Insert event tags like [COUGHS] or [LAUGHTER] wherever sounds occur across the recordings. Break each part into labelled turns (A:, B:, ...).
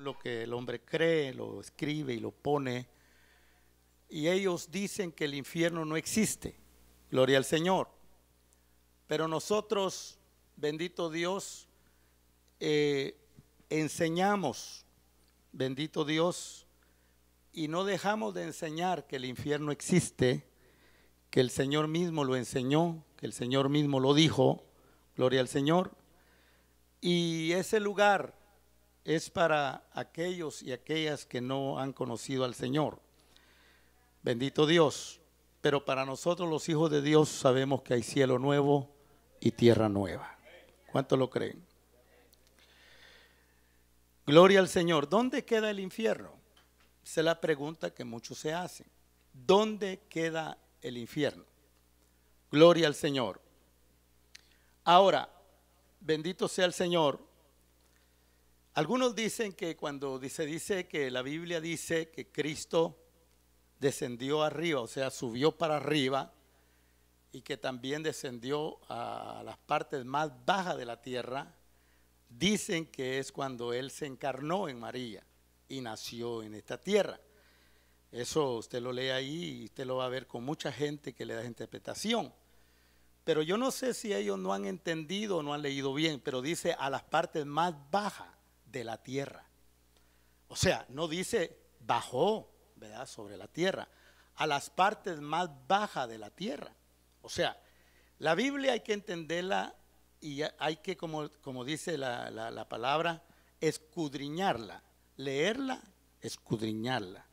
A: lo que el hombre cree, lo escribe y lo pone. Y ellos dicen que el infierno no existe. Gloria al Señor. Pero nosotros, bendito Dios, eh, enseñamos, bendito Dios, y no dejamos de enseñar que el infierno existe, que el Señor mismo lo enseñó, que el Señor mismo lo dijo, gloria al Señor. Y ese lugar es para aquellos y aquellas que no han conocido al Señor. Bendito Dios. Pero para nosotros los hijos de Dios sabemos que hay cielo nuevo y tierra nueva. ¿Cuánto lo creen? Gloria al Señor. ¿Dónde queda el infierno? Esa es la pregunta que muchos se hacen. ¿Dónde queda el infierno? Gloria al Señor. Ahora, bendito sea el Señor algunos dicen que cuando se dice que la Biblia dice que Cristo descendió arriba, o sea, subió para arriba, y que también descendió a las partes más bajas de la tierra, dicen que es cuando Él se encarnó en María y nació en esta tierra. Eso usted lo lee ahí y usted lo va a ver con mucha gente que le da interpretación. Pero yo no sé si ellos no han entendido o no han leído bien, pero dice a las partes más bajas de la tierra. O sea, no dice bajó, ¿verdad? Sobre la tierra, a las partes más bajas de la tierra. O sea, la Biblia hay que entenderla y hay que, como, como dice la, la palabra, escudriñarla, leerla, escudriñarla.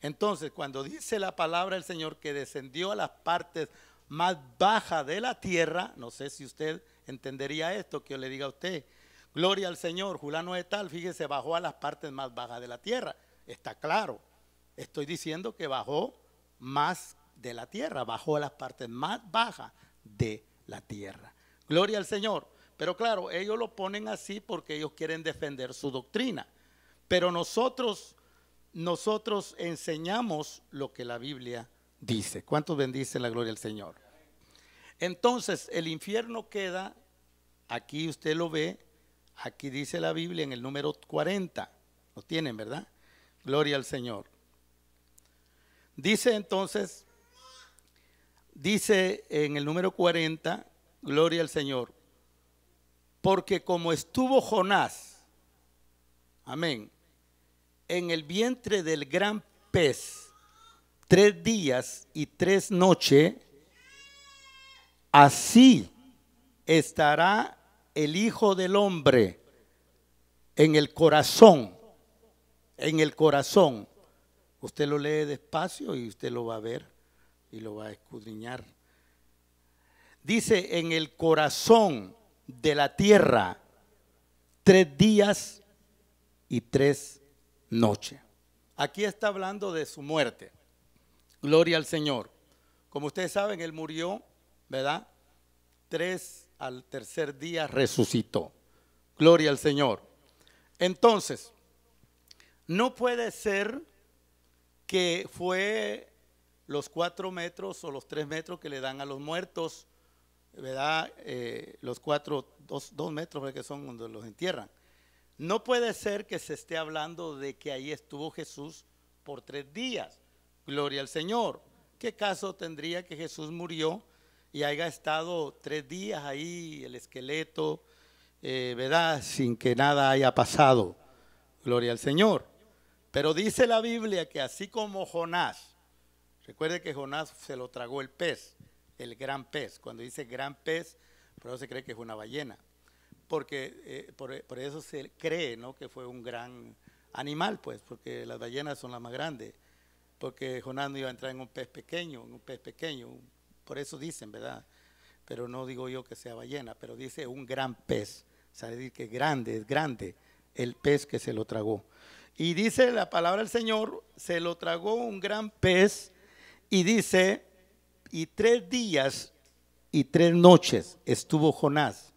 A: Entonces, cuando dice la palabra del Señor que descendió a las partes más bajas de la tierra, no sé si usted entendería esto que le diga a usted, Gloria al Señor, Julano de tal, fíjese, bajó a las partes más bajas de la tierra. Está claro. Estoy diciendo que bajó más de la tierra, bajó a las partes más bajas de la tierra. Gloria al Señor. Pero claro, ellos lo ponen así porque ellos quieren defender su doctrina. Pero nosotros, nosotros enseñamos lo que la Biblia dice. ¿Cuántos bendicen la gloria al Señor? Entonces, el infierno queda, aquí usted lo ve, Aquí dice la Biblia en el número 40. Lo tienen, ¿verdad? Gloria al Señor. Dice entonces, dice en el número 40, gloria al Señor, porque como estuvo Jonás, amén, en el vientre del gran pez, tres días y tres noches, así estará el Hijo del Hombre en el corazón, en el corazón. Usted lo lee despacio y usted lo va a ver y lo va a escudriñar. Dice, en el corazón de la tierra, tres días y tres noches. Aquí está hablando de su muerte. Gloria al Señor. Como ustedes saben, él murió, ¿verdad? Tres al tercer día resucitó. Gloria al Señor. Entonces, no puede ser que fue los cuatro metros o los tres metros que le dan a los muertos, ¿verdad? Eh, los cuatro, dos, dos metros que son donde los entierran. No puede ser que se esté hablando de que ahí estuvo Jesús por tres días. Gloria al Señor. ¿Qué caso tendría que Jesús murió y haya estado tres días ahí el esqueleto, eh, ¿verdad? Sin que nada haya pasado. Gloria al Señor. Pero dice la Biblia que así como Jonás, recuerde que Jonás se lo tragó el pez, el gran pez. Cuando dice gran pez, por eso se cree que es una ballena. Porque eh, por, eso se cree ¿no? que fue un gran animal, pues, porque las ballenas son las más grandes. Porque Jonás no iba a entrar en un pez pequeño, en un pez pequeño, un por eso dicen, ¿verdad? Pero no digo yo que sea ballena, pero dice un gran pez. Sabe decir que grande, es grande el pez que se lo tragó. Y dice la palabra del Señor, se lo tragó un gran pez y dice, y tres días y tres noches estuvo Jonás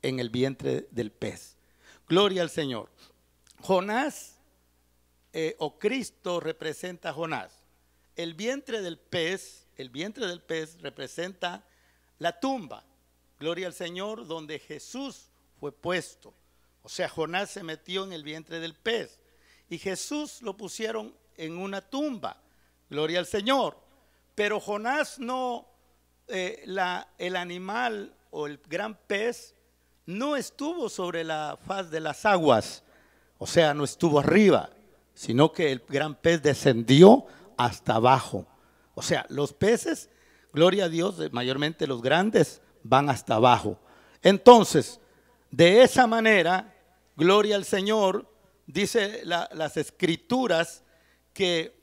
A: en el vientre del pez. Gloria al Señor. Jonás eh, o Cristo representa a Jonás. El vientre del pez el vientre del pez representa la tumba, gloria al Señor, donde Jesús fue puesto. O sea, Jonás se metió en el vientre del pez y Jesús lo pusieron en una tumba, gloria al Señor. Pero Jonás no, eh, el animal o el gran pez no estuvo sobre la faz de las aguas, o sea, no estuvo arriba, sino que el gran pez descendió hasta abajo. O sea, los peces, gloria a Dios, eh, mayormente los grandes, van hasta abajo. Entonces, de esa manera, gloria al Señor, dice las escrituras que,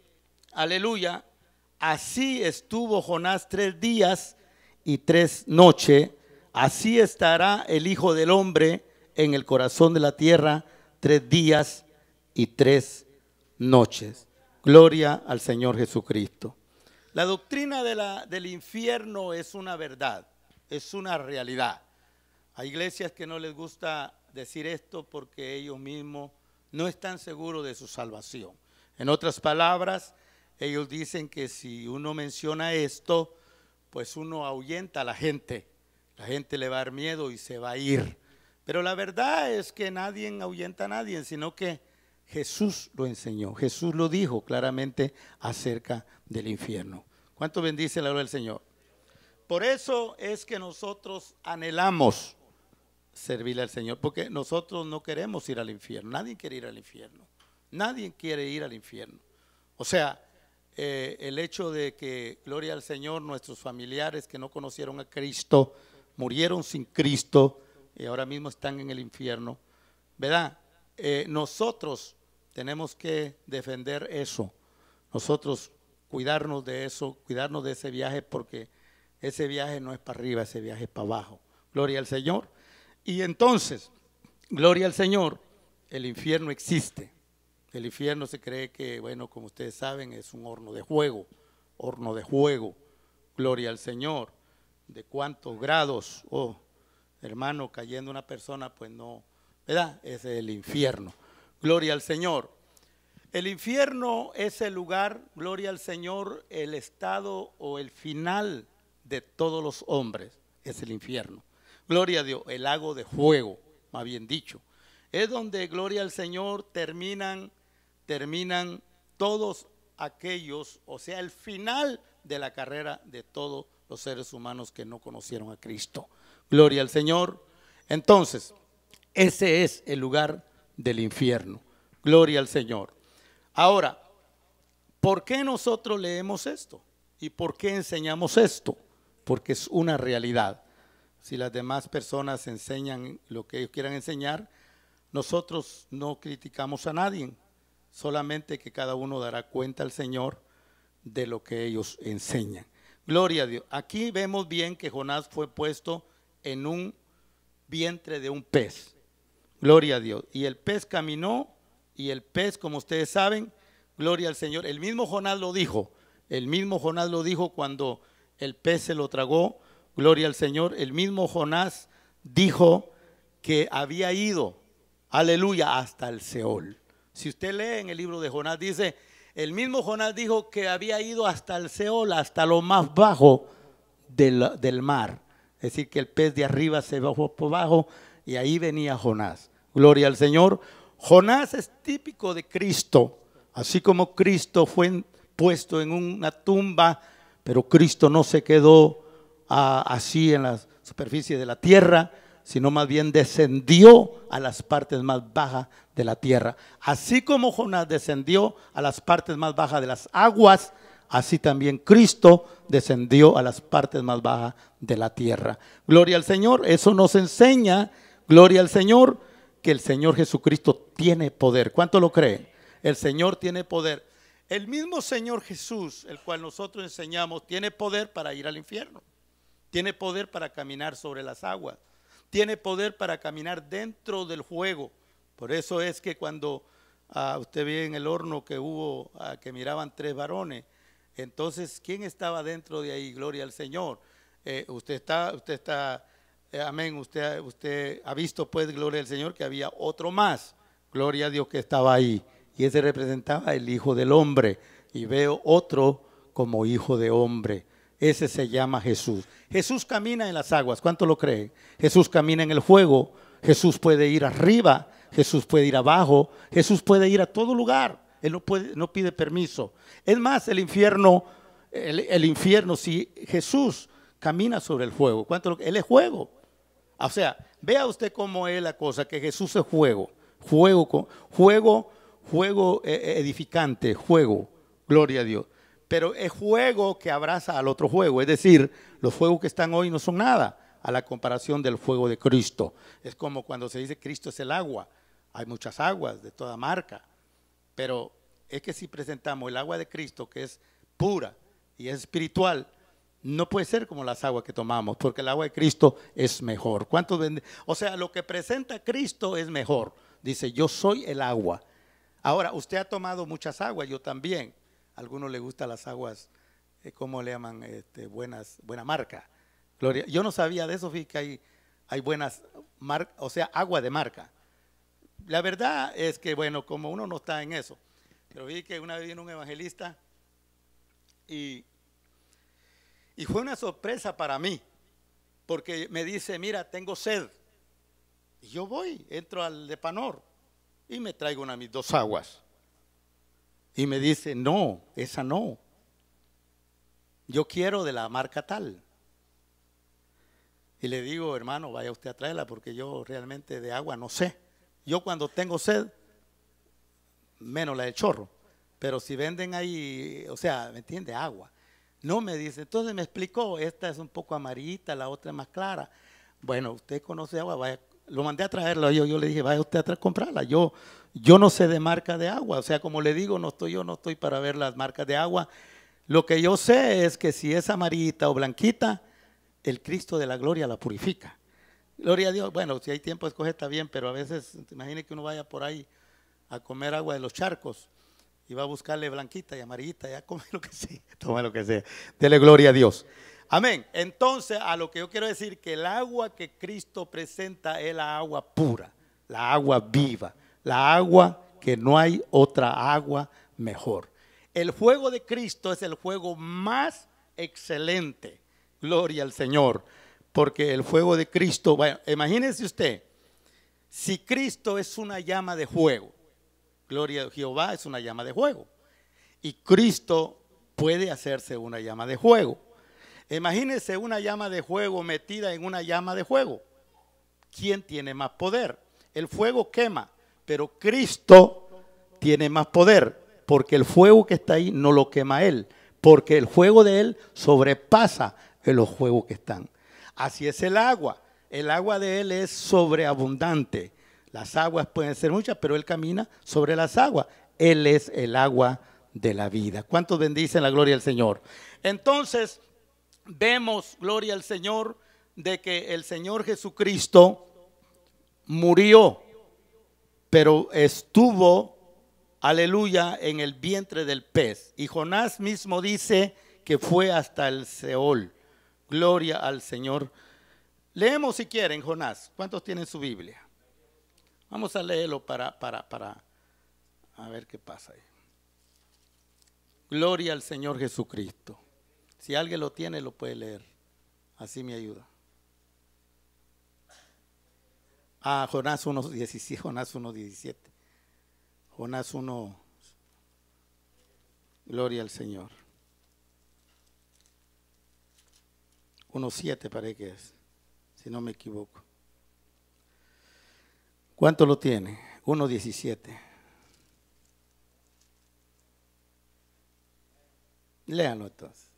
A: aleluya, así estuvo Jonás tres días y tres noches, así estará el Hijo del Hombre en el corazón de la tierra tres días y tres noches. Gloria al Señor Jesucristo. La doctrina del infierno es una verdad, es una realidad. Hay iglesias que no les gusta decir esto porque ellos mismos no están seguros de su salvación. En otras palabras, ellos dicen que si uno menciona esto, pues uno ahuyenta a la gente. La gente le va a dar miedo y se va a ir. Pero la verdad es que nadie ahuyenta a nadie, sino que Jesús lo enseñó, Jesús lo dijo claramente acerca del infierno. ¿Cuánto bendice la hora del Señor? Por eso es que nosotros anhelamos servirle al Señor, porque nosotros no queremos ir al infierno, nadie quiere ir al infierno, nadie quiere ir al infierno. O sea, eh, el hecho de que, gloria al Señor, nuestros familiares que no conocieron a Cristo, murieron sin Cristo y ahora mismo están en el infierno, ¿verdad? Eh, nosotros tenemos que defender eso. Nosotros cuidarnos de eso, cuidarnos de ese viaje, porque ese viaje no es para arriba, ese viaje es para abajo. Gloria al Señor. Y entonces, gloria al Señor, el infierno existe. El infierno se cree que, bueno, como ustedes saben, es un horno de juego, horno de juego. Gloria al Señor. De cuántos grados, oh, hermano, cayendo una persona, pues no, ¿verdad? Ese es el infierno. Gloria al Señor. El infierno es el lugar, gloria al Señor, el estado o el final de todos los hombres. Es el infierno. Gloria a Dios, el lago de fuego, más bien dicho. Es donde, gloria al Señor, terminan, terminan todos aquellos, o sea, el final de la carrera de todos los seres humanos que no conocieron a Cristo. Gloria al Señor. Entonces, ese es el lugar del infierno. Gloria al Señor. Ahora, ¿por qué nosotros leemos esto? ¿Y por qué enseñamos esto? Porque es una realidad. Si las demás personas enseñan lo que ellos quieran enseñar, nosotros no criticamos a nadie, solamente que cada uno dará cuenta al Señor de lo que ellos enseñan. Gloria a Dios. Aquí vemos bien que Jonás fue puesto en un vientre de un pez. Gloria a Dios. Y el pez caminó y el pez, como ustedes saben, gloria al Señor. El mismo Jonás lo dijo. El mismo Jonás lo dijo cuando el pez se lo tragó. Gloria al Señor. El mismo Jonás dijo que había ido, aleluya, hasta el Seol. Si usted lee en el libro de Jonás, dice, el mismo Jonás dijo que había ido hasta el Seol, hasta lo más bajo del, del mar. Es decir, que el pez de arriba se bajó por abajo y ahí venía Jonás. Gloria al Señor. Jonás es típico de Cristo, así como Cristo fue puesto en una tumba, pero Cristo no se quedó ah, así en la superficie de la tierra, sino más bien descendió a las partes más bajas de la tierra. Así como Jonás descendió a las partes más bajas de las aguas, así también Cristo descendió a las partes más bajas de la tierra. Gloria al Señor, eso nos enseña, gloria al Señor, que el Señor Jesucristo tiene poder. ¿Cuánto lo creen? El Señor tiene poder. El mismo Señor Jesús, el cual nosotros enseñamos, tiene poder para ir al infierno. Tiene poder para caminar sobre las aguas. Tiene poder para caminar dentro del fuego. Por eso es que cuando ah, usted ve en el horno que hubo, ah, que miraban tres varones, entonces, ¿quién estaba dentro de ahí? Gloria al Señor. Eh, usted está, usted está eh, amén, usted, usted ha visto pues, gloria al Señor, que había otro más. Gloria a Dios que estaba ahí. Y ese representaba el Hijo del Hombre. Y veo otro como Hijo de Hombre. Ese se llama Jesús. Jesús camina en las aguas. ¿Cuánto lo cree? Jesús camina en el fuego. Jesús puede ir arriba. Jesús puede ir abajo. Jesús puede ir a todo lugar. Él no, puede, no pide permiso. Es más, el infierno, el, infierno, si Jesús camina sobre el fuego, ¿cuánto Él es fuego. Ah, o sea, vea usted cómo es la cosa, que Jesús es fuego, juego, juego, juego eh, eh, edificante, juego, gloria a Dios. Pero es juego que abraza al otro juego, es decir, los fuegos que están hoy no son nada a la comparación del fuego de Cristo. Es como cuando se dice Cristo es el agua, hay muchas aguas de toda marca, pero es que si presentamos el agua de Cristo, que es pura y es espiritual, no puede ser como las aguas que tomamos, porque el agua de Cristo es mejor. O sea, lo que presenta Cristo es mejor. Dice, yo soy el agua. Ahora, usted ha tomado muchas aguas, yo también. A algunos le gustan las aguas, eh, ¿cómo le llaman? Este, buenas, buena marca. Gloria. Yo no sabía de eso, vi que hay, hay buenas marcas, o sea, agua de marca. La verdad es que, bueno, como uno no está en eso, pero vi que una vez vino un evangelista y y fue una sorpresa para mí, porque me dice, mira, tengo sed. Y yo voy, entro al de Panor y me traigo una de mis dos aguas. Y me dice, no, esa no. Yo quiero de la marca tal. Y le digo, hermano, vaya usted a traerla porque yo realmente de agua no sé. Yo cuando tengo sed, menos la del chorro. Pero si venden ahí, o sea, ¿me entiende? Agua. No, me dice. Entonces me explicó, esta es un poco amarillita, la otra es más clara. Bueno, usted conoce agua, lo mandé a traerlo yo, yo le dije, vaya usted a comprarla. Yo, yo no sé de marca de agua, o sea, como le digo, no estoy yo, no estoy para ver las marcas de agua. Lo que yo sé es que si es amarillita o blanquita, el Cristo de la gloria la purifica. Gloria a Dios. Bueno, si hay tiempo escoge está bien, pero a veces, imagine que uno vaya por ahí a comer agua de los charcos y va a buscarle blanquita y amarillita, ya come [LAUGHS] lo que sea, toma lo que sea. Dele gloria a Dios. Amén. Entonces, a lo que yo quiero decir, que el agua que Cristo presenta es la agua pura, la agua viva, la agua que no hay otra agua mejor. El fuego de Cristo es el juego más excelente. Gloria al Señor. Porque el fuego de Cristo, bueno, imagínese usted, si Cristo es una llama de fuego, Gloria a Jehová es una llama de juego Y Cristo puede hacerse una llama de juego. Imagínense una llama de juego metida en una llama de juego. ¿Quién tiene más poder? El fuego quema, pero Cristo tiene más poder, porque el fuego que está ahí no lo quema Él, porque el fuego de Él sobrepasa los juegos que están. Así es el agua. El agua de Él es sobreabundante. Las aguas pueden ser muchas, pero Él camina sobre las aguas. Él es el agua de la vida. ¿Cuántos bendicen la gloria al Señor? Entonces, vemos, gloria al Señor, de que el Señor Jesucristo murió, pero estuvo, aleluya, en el vientre del pez. Y Jonás mismo dice que fue hasta el Seol. Gloria al Señor. Leemos si quieren, Jonás. ¿Cuántos tienen su Biblia? Vamos a leerlo para, para, para, a ver qué pasa ahí. Gloria al Señor Jesucristo. Si alguien lo tiene, lo puede leer. Así me ayuda. Ah, Jonás 1.17. [LAUGHS] Jonás 1.17. Jonás 1. Gloria al Señor. 1.7 parece que es, si no me equivoco. ¿Cuánto lo tiene? 1.17. Leanlo entonces.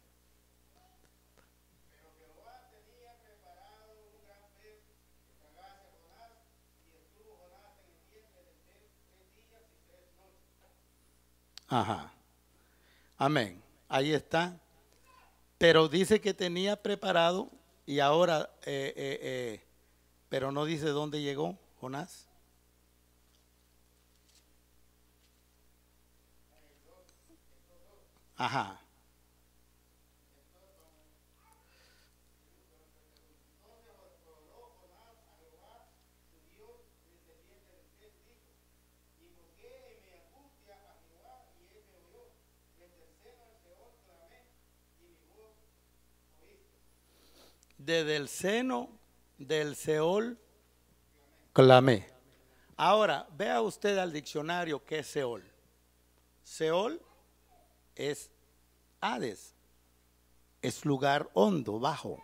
A: Pero Jehová tenía preparado un gran pez que pagase a Jonás y estuvo Jonás en el tiempo de tres días y tres no. Ajá. Amén. Ahí está. Pero dice que tenía preparado y ahora, eh, eh, eh, pero no dice dónde llegó Jonás. Aja. Entonces, cuando se lo habló,
B: tomó a Jehová su Dios, el de él dijo. Y porque él me apunte a Jehová y él me oyó, desde el seno
A: del Seol clamé y mi voz oíste. Desde el seno del Seol clamé. Ahora, vea usted al diccionario que es Seol. Seol es Hades, es lugar hondo, bajo.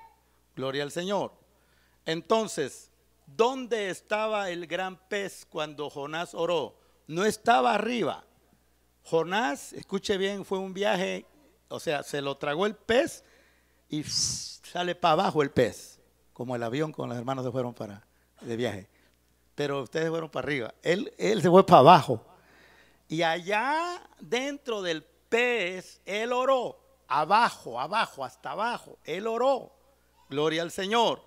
A: Gloria al Señor. Entonces, ¿dónde estaba el gran pez cuando Jonás oró? No estaba arriba. Jonás, escuche bien, fue un viaje, o sea, se lo tragó el pez y sale para abajo el pez, como el avión con los hermanos se fueron para de viaje. Pero ustedes fueron para arriba. Él, él se fue para abajo. Y allá dentro del pez, él oró, abajo, abajo, hasta abajo, él oró, gloria al Señor.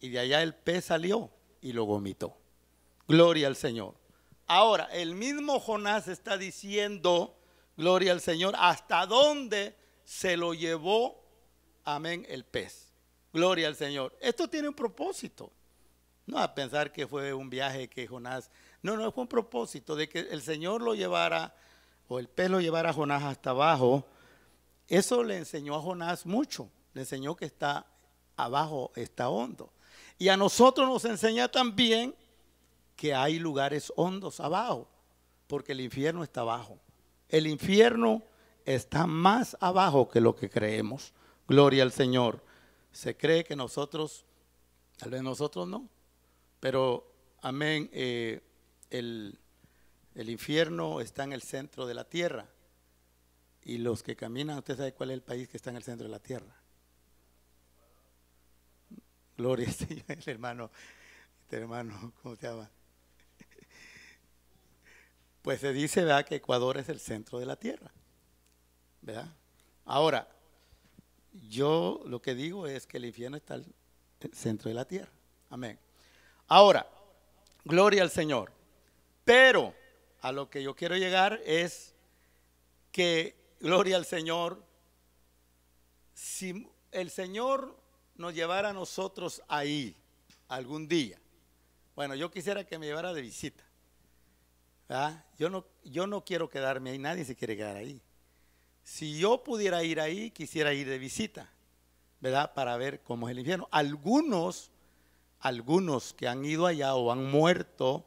A: Y de allá el pez salió y lo vomitó. Gloria al Señor. Ahora, el mismo Jonás está diciendo, gloria al Señor, hasta dónde se lo llevó, amén, el pez. Gloria al Señor. Esto tiene un propósito. No a pensar que fue un viaje que Jonás... No, no, fue un propósito de que el Señor lo llevara o el pelo llevar a Jonás hasta abajo, eso le enseñó a Jonás mucho, le enseñó que está abajo, está hondo. Y a nosotros nos enseña también que hay lugares hondos abajo, porque el infierno está abajo. El infierno está más abajo que lo que creemos. Gloria al Señor. Se cree que nosotros, tal vez nosotros no, pero amén, eh, el, el infierno está en el centro de la tierra. Y los que caminan, usted sabe cuál es el país que está en el centro de la tierra. Gloria al Señor, [LAUGHS] hermano, este hermano, ¿cómo se llama? [LAUGHS] Pues se dice, ¿verdad? Que Ecuador es el centro de la tierra. ¿Verdad? Ahora, yo lo que digo es que el infierno está en el centro de la tierra. Amén. Ahora, gloria al Señor. Pero a lo que yo quiero llegar es que, gloria al Señor, si el Señor nos llevara a nosotros ahí algún día, bueno, yo quisiera que me llevara de visita. ¿verdad? Yo, no, yo no quiero quedarme ahí, nadie se quiere quedar ahí. Si yo pudiera ir ahí, quisiera ir de visita, ¿verdad? Para ver cómo es el infierno. Algunos, algunos que han ido allá o han muerto,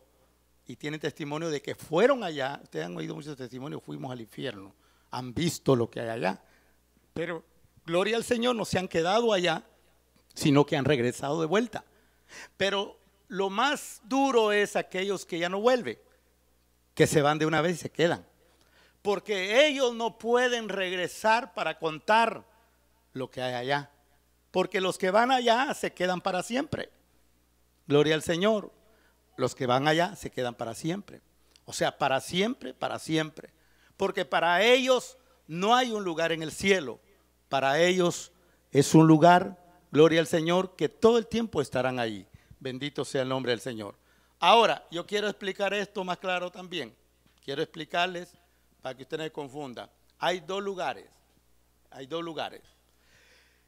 A: y tienen testimonio de que fueron allá. Ustedes han oído muchos testimonios, fuimos al infierno, han visto lo que hay allá. Pero gloria al Señor, no se han quedado allá, sino que han regresado de vuelta. Pero lo más duro es aquellos que ya no vuelven, que se van de una vez y se quedan. Porque ellos no pueden regresar para contar lo que hay allá. Porque los que van allá se quedan para siempre. Gloria al Señor. Los que van allá se quedan para siempre. O sea, para siempre, para siempre. Porque para ellos no hay un lugar en el cielo. Para ellos es un lugar, gloria al Señor, que todo el tiempo estarán ahí. Bendito sea el nombre del Señor. Ahora, yo quiero explicar esto más claro también. Quiero explicarles para que ustedes no confunda. Hay dos lugares. Hay dos lugares.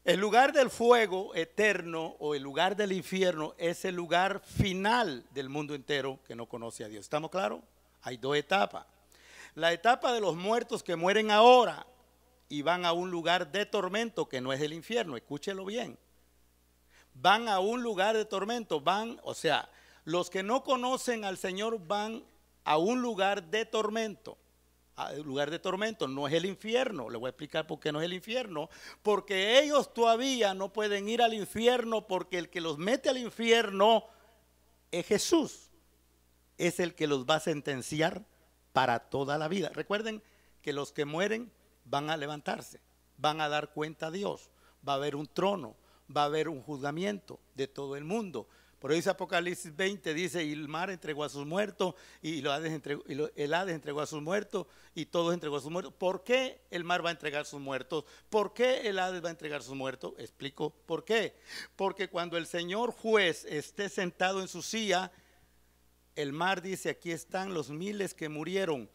A: El lugar del fuego eterno o el lugar del infierno es el lugar final del mundo entero que no conoce a Dios. ¿Estamos claros? Hay dos etapas. La etapa de los muertos que mueren ahora y van a un lugar de tormento que no es el infierno, escúchelo bien. Van a un lugar de tormento, van, o sea, los que no conocen al Señor van a un lugar de tormento lugar de tormento, no es el infierno. Le voy a explicar por qué no es el infierno. Porque ellos todavía no pueden ir al infierno porque el que los mete al infierno es Jesús. Es el que los va a sentenciar para toda la vida. Recuerden que los que mueren van a levantarse, van a dar cuenta a Dios. Va a haber un trono, va a haber un juzgamiento de todo el mundo. Por dice Apocalipsis 20, dice, y el mar entregó a sus muertos, y, el Hades entregó, a sus muertos, y todos entregó a sus muertos. ¿Por qué el mar va a entregar sus muertos? ¿Por qué el Hades va a entregar sus muertos? Explico por qué. Porque cuando el Señor juez esté sentado en su silla, el mar dice, aquí están los miles que murieron,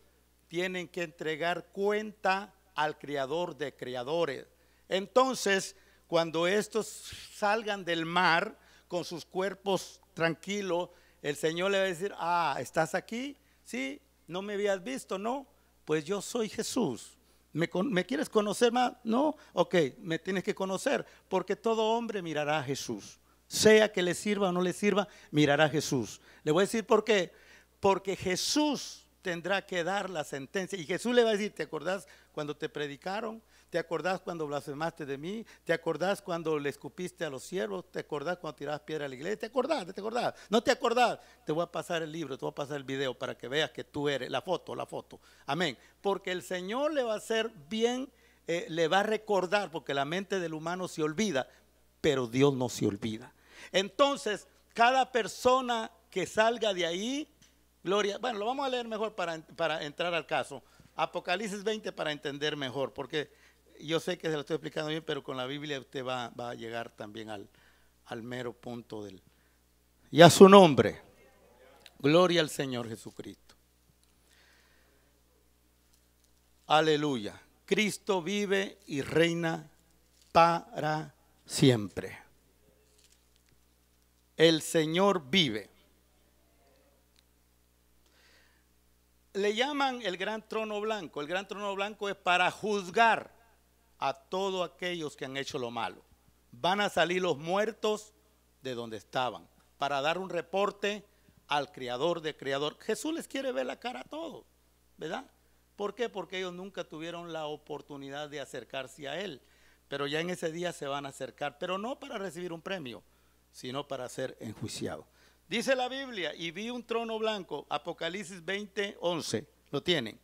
A: tienen que entregar cuenta al Creador de creadores. Entonces, cuando estos salgan del mar, con sus cuerpos tranquilos, el Señor le va a decir, ah, ¿estás aquí? Sí, no me habías visto, ¿no? Pues yo soy Jesús. ¿Me, quieres conocer más? No, ok, me tienes que conocer, porque todo hombre mirará a Jesús. Sea que le sirva o no le sirva, mirará a Jesús. Le voy a decir por qué. Porque Jesús tendrá que dar la sentencia. Y Jesús le va a decir, ¿te acordás cuando te predicaron? ¿Te acordás cuando blasfemaste de mí? ¿Te acordás cuando le escupiste a los siervos? ¿Te acordás cuando tirabas piedra a la iglesia? ¿Te acordás? ¿Te acordás? ¿No te acordás? Te voy a pasar el libro, te voy a pasar el video para que veas que tú eres, la foto, la foto. Amén. Porque el Señor le va a hacer bien, eh, le va a recordar, porque la mente del humano se olvida, pero Dios no se olvida. Entonces, cada persona que salga de ahí, gloria, bueno, lo vamos a leer mejor para, para entrar al caso. Apocalipsis 20 para entender mejor, porque yo sé que se lo estoy explicando bien, pero con la Biblia usted va, a llegar también al, al mero punto del... Y a su nombre, gloria al Señor Jesucristo. Aleluya. Cristo vive y reina para siempre. El Señor vive. Le llaman el gran trono blanco. El gran trono blanco es para juzgar a todos aquellos que han hecho lo malo. Van a salir los muertos de donde estaban para dar un reporte al creador de creador. Jesús les quiere ver la cara a todos, ¿verdad? ¿Por qué? Porque ellos nunca tuvieron la oportunidad de acercarse a Él, pero ya en ese día se van a acercar, pero no para recibir un premio, sino para ser enjuiciados. Dice la Biblia, y vi un trono blanco, Apocalipsis 20, 11, lo tienen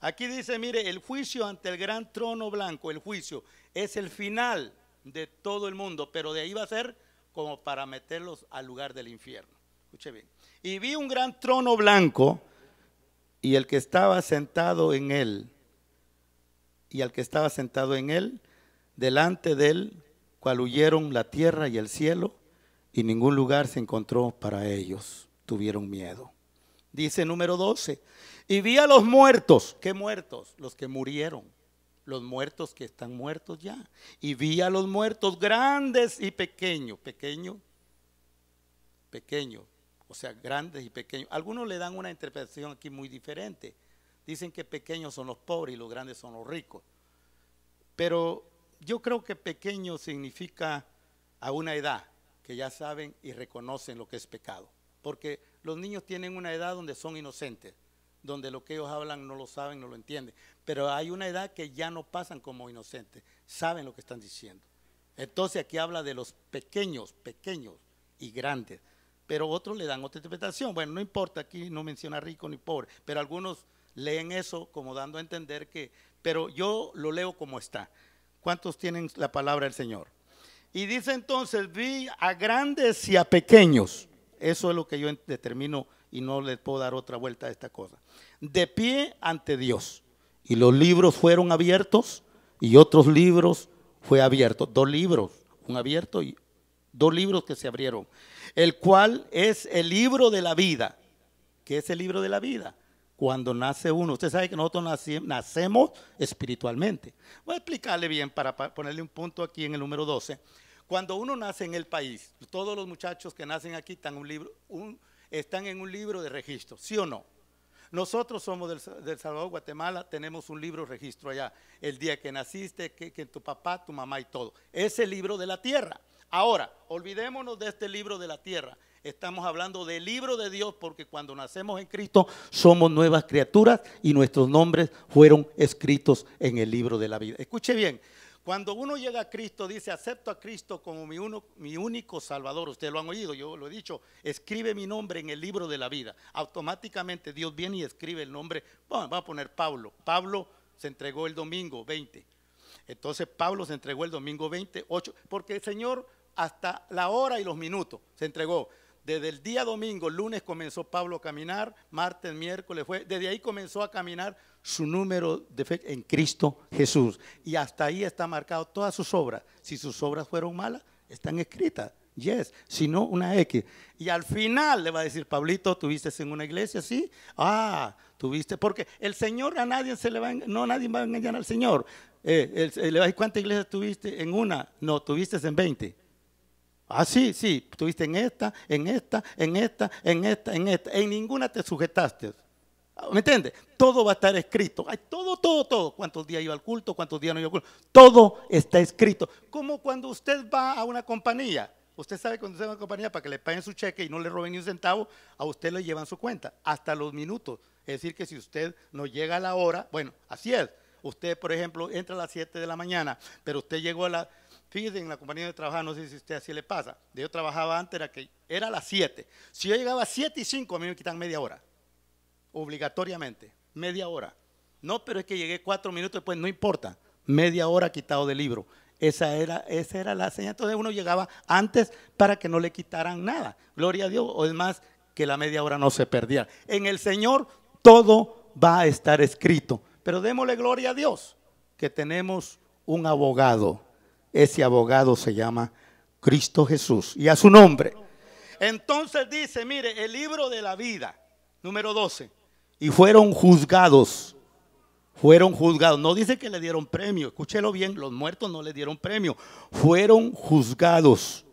A: Aquí dice, mire, el juicio ante el gran trono blanco, el juicio, es el final de todo el mundo, pero de ahí va a ser como para meterlos al lugar del infierno. Escuche bien. Y vi un gran trono blanco y el que estaba sentado en él, y al que estaba sentado en él, delante de él, cual huyeron la tierra y el cielo, y ningún lugar se encontró para ellos. Tuvieron miedo. Dice número 12. Y vi a los muertos. ¿Qué muertos? Los que murieron. Los muertos que están muertos ya. Y vi a los muertos grandes y pequeños. Pequeño, pequeño. O sea, grandes y pequeños. Algunos le dan una interpretación aquí muy diferente. Dicen que pequeños son los pobres y los grandes son los ricos. Pero yo creo que pequeño significa a una edad que ya saben y reconocen lo que es pecado. Porque los niños tienen una edad donde son inocentes donde lo que ellos hablan no lo saben, no lo entienden. Pero hay una edad que ya no pasan como inocentes, saben lo que están diciendo. Entonces aquí habla de los pequeños, pequeños y grandes. Pero otros le dan otra interpretación. Bueno, no importa, aquí no menciona rico ni pobre, pero algunos leen eso como dando a entender que, pero yo lo leo como está. ¿Cuántos tienen la palabra del Señor? Y dice entonces, vi a grandes y a pequeños. Eso es lo que yo determino y no le puedo dar otra vuelta a esta cosa. De pie ante Dios. Y los libros fueron abiertos y otros libros fue abierto. Dos libros, un abierto y dos libros que se abrieron. El cual es el libro de la vida. ¿Qué es el libro de la vida? Cuando nace uno. Usted sabe que nosotros nacemos espiritualmente. Voy a explicarle bien para ponerle un punto aquí en el número 12. Cuando uno nace en el país, todos los muchachos que nacen aquí están un libro, un, están en un libro de registro, ¿sí o no? Nosotros somos del, Salvador, Guatemala, tenemos un libro de registro allá, el día que naciste, que, que tu papá, tu mamá y todo. Es el libro de la tierra. Ahora, olvidémonos de este libro de la tierra. Estamos hablando del libro de Dios porque cuando nacemos en Cristo somos nuevas criaturas y nuestros nombres fueron escritos en el libro de la vida. Escuche bien, cuando uno llega a Cristo, dice, acepto a Cristo como mi, mi único Salvador. Ustedes lo han oído, yo lo he dicho, escribe mi nombre en el libro de la vida. Automáticamente Dios viene y escribe el nombre. Bueno, va a poner Pablo. Pablo se entregó el domingo 20. Entonces Pablo se entregó el domingo 28, porque el Señor hasta la hora y los minutos se entregó. Desde el día domingo, lunes comenzó Pablo a caminar, martes, miércoles, fue. desde ahí comenzó a caminar su número de fe en Cristo Jesús. Y hasta ahí está marcado todas sus obras. Si sus obras fueron malas, están escritas. Yes, si no una X. Y al final le va a decir, Pablito, ¿tuviste en una iglesia? Sí. Ah, tuviste. Porque el Señor a nadie se le va a no, nadie va a engañar al Señor. Eh, le va a decir, ¿cuántas iglesias tuviste en una? No, tuviste en 20. Ah, sí, sí, tuviste en esta, en esta, en esta, en esta, en esta. En ninguna te sujetaste. ¿Me entiendes? Todo va a estar escrito. Hay todo, todo, todo. ¿Cuántos días iba al culto? ¿Cuántos días no iba al culto? Todo está escrito. Como cuando usted va a una compañía. Usted sabe cuando usted va a una compañía para que le paguen su cheque y no le roben ni un centavo, a usted le llevan su cuenta, hasta los minutos. Es decir, que si usted no llega a la hora, bueno, así es. Usted, por ejemplo, entra a las 7 de la mañana, pero usted llegó a la... Fíjense, en la compañía de trabajo, no sé si usted así le pasa. Yo trabajaba antes, era que era a las 7. Si yo llegaba a 7 y 5, a mí me quitan media hora obligatoriamente, media hora. No, pero es que llegué cuatro minutos después, no importa, media hora quitado del libro. Esa era, esa era la señal. Entonces uno llegaba antes para que no le quitaran nada. Gloria a Dios. O es más, que la media hora no se perdía. En el Señor todo va a estar escrito. Pero démosle gloria a Dios que tenemos un abogado. Ese abogado se llama Cristo Jesús y a su nombre. Entonces dice, mire, el libro de la vida, número 12 y fueron juzgados. Fueron juzgados. No dice que le dieron premio. Escúchelo bien, los muertos no le dieron premio. Fueron juzgados.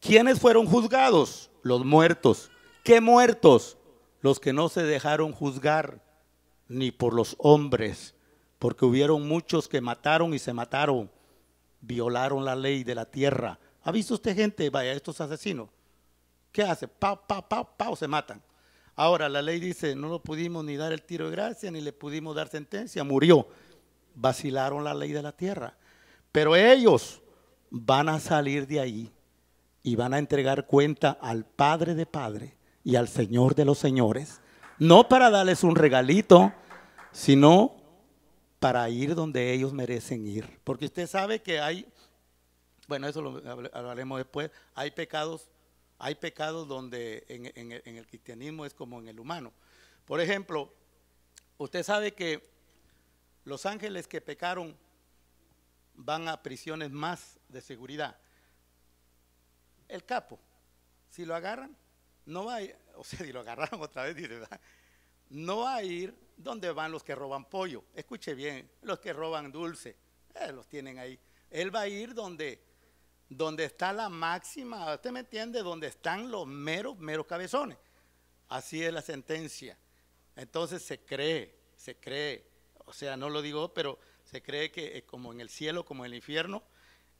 A: ¿Quiénes fueron juzgados? Los muertos. ¿Qué muertos? Los que no se dejaron juzgar ni por los hombres, porque hubieron muchos que mataron y se mataron, violaron la ley de la tierra. ¿Ha visto usted gente, vaya, estos asesinos? ¿Qué hace? Pa, pa, pa, pa, se matan. Ahora, la ley dice, no lo pudimos ni dar el tiro de gracia, ni le pudimos dar sentencia, murió. Vacilaron la ley de la tierra. Pero ellos van a salir de ahí y van a entregar cuenta al Padre de Padre y al Señor de los Señores. No para darles un regalito, sino para ir donde ellos merecen ir. Porque usted sabe que hay, bueno, eso lo hablaremos después, hay pecados hay pecados donde en, el cristianismo es como en el humano. Por ejemplo, usted sabe que los ángeles que pecaron van a prisiones más de seguridad. El capo, si lo agarran, no va a ir, [LAUGHS] o sea, si lo agarraron otra vez, no va a ir donde van los que roban pollo. Escuche bien, los que roban dulce, eh, los tienen ahí. Él va a ir donde donde está la máxima, usted me entiende, donde están los meros, meros cabezones. Así es la sentencia. Entonces se cree, se cree, o sea, no lo digo, pero se cree que eh, como en el cielo, como en el infierno,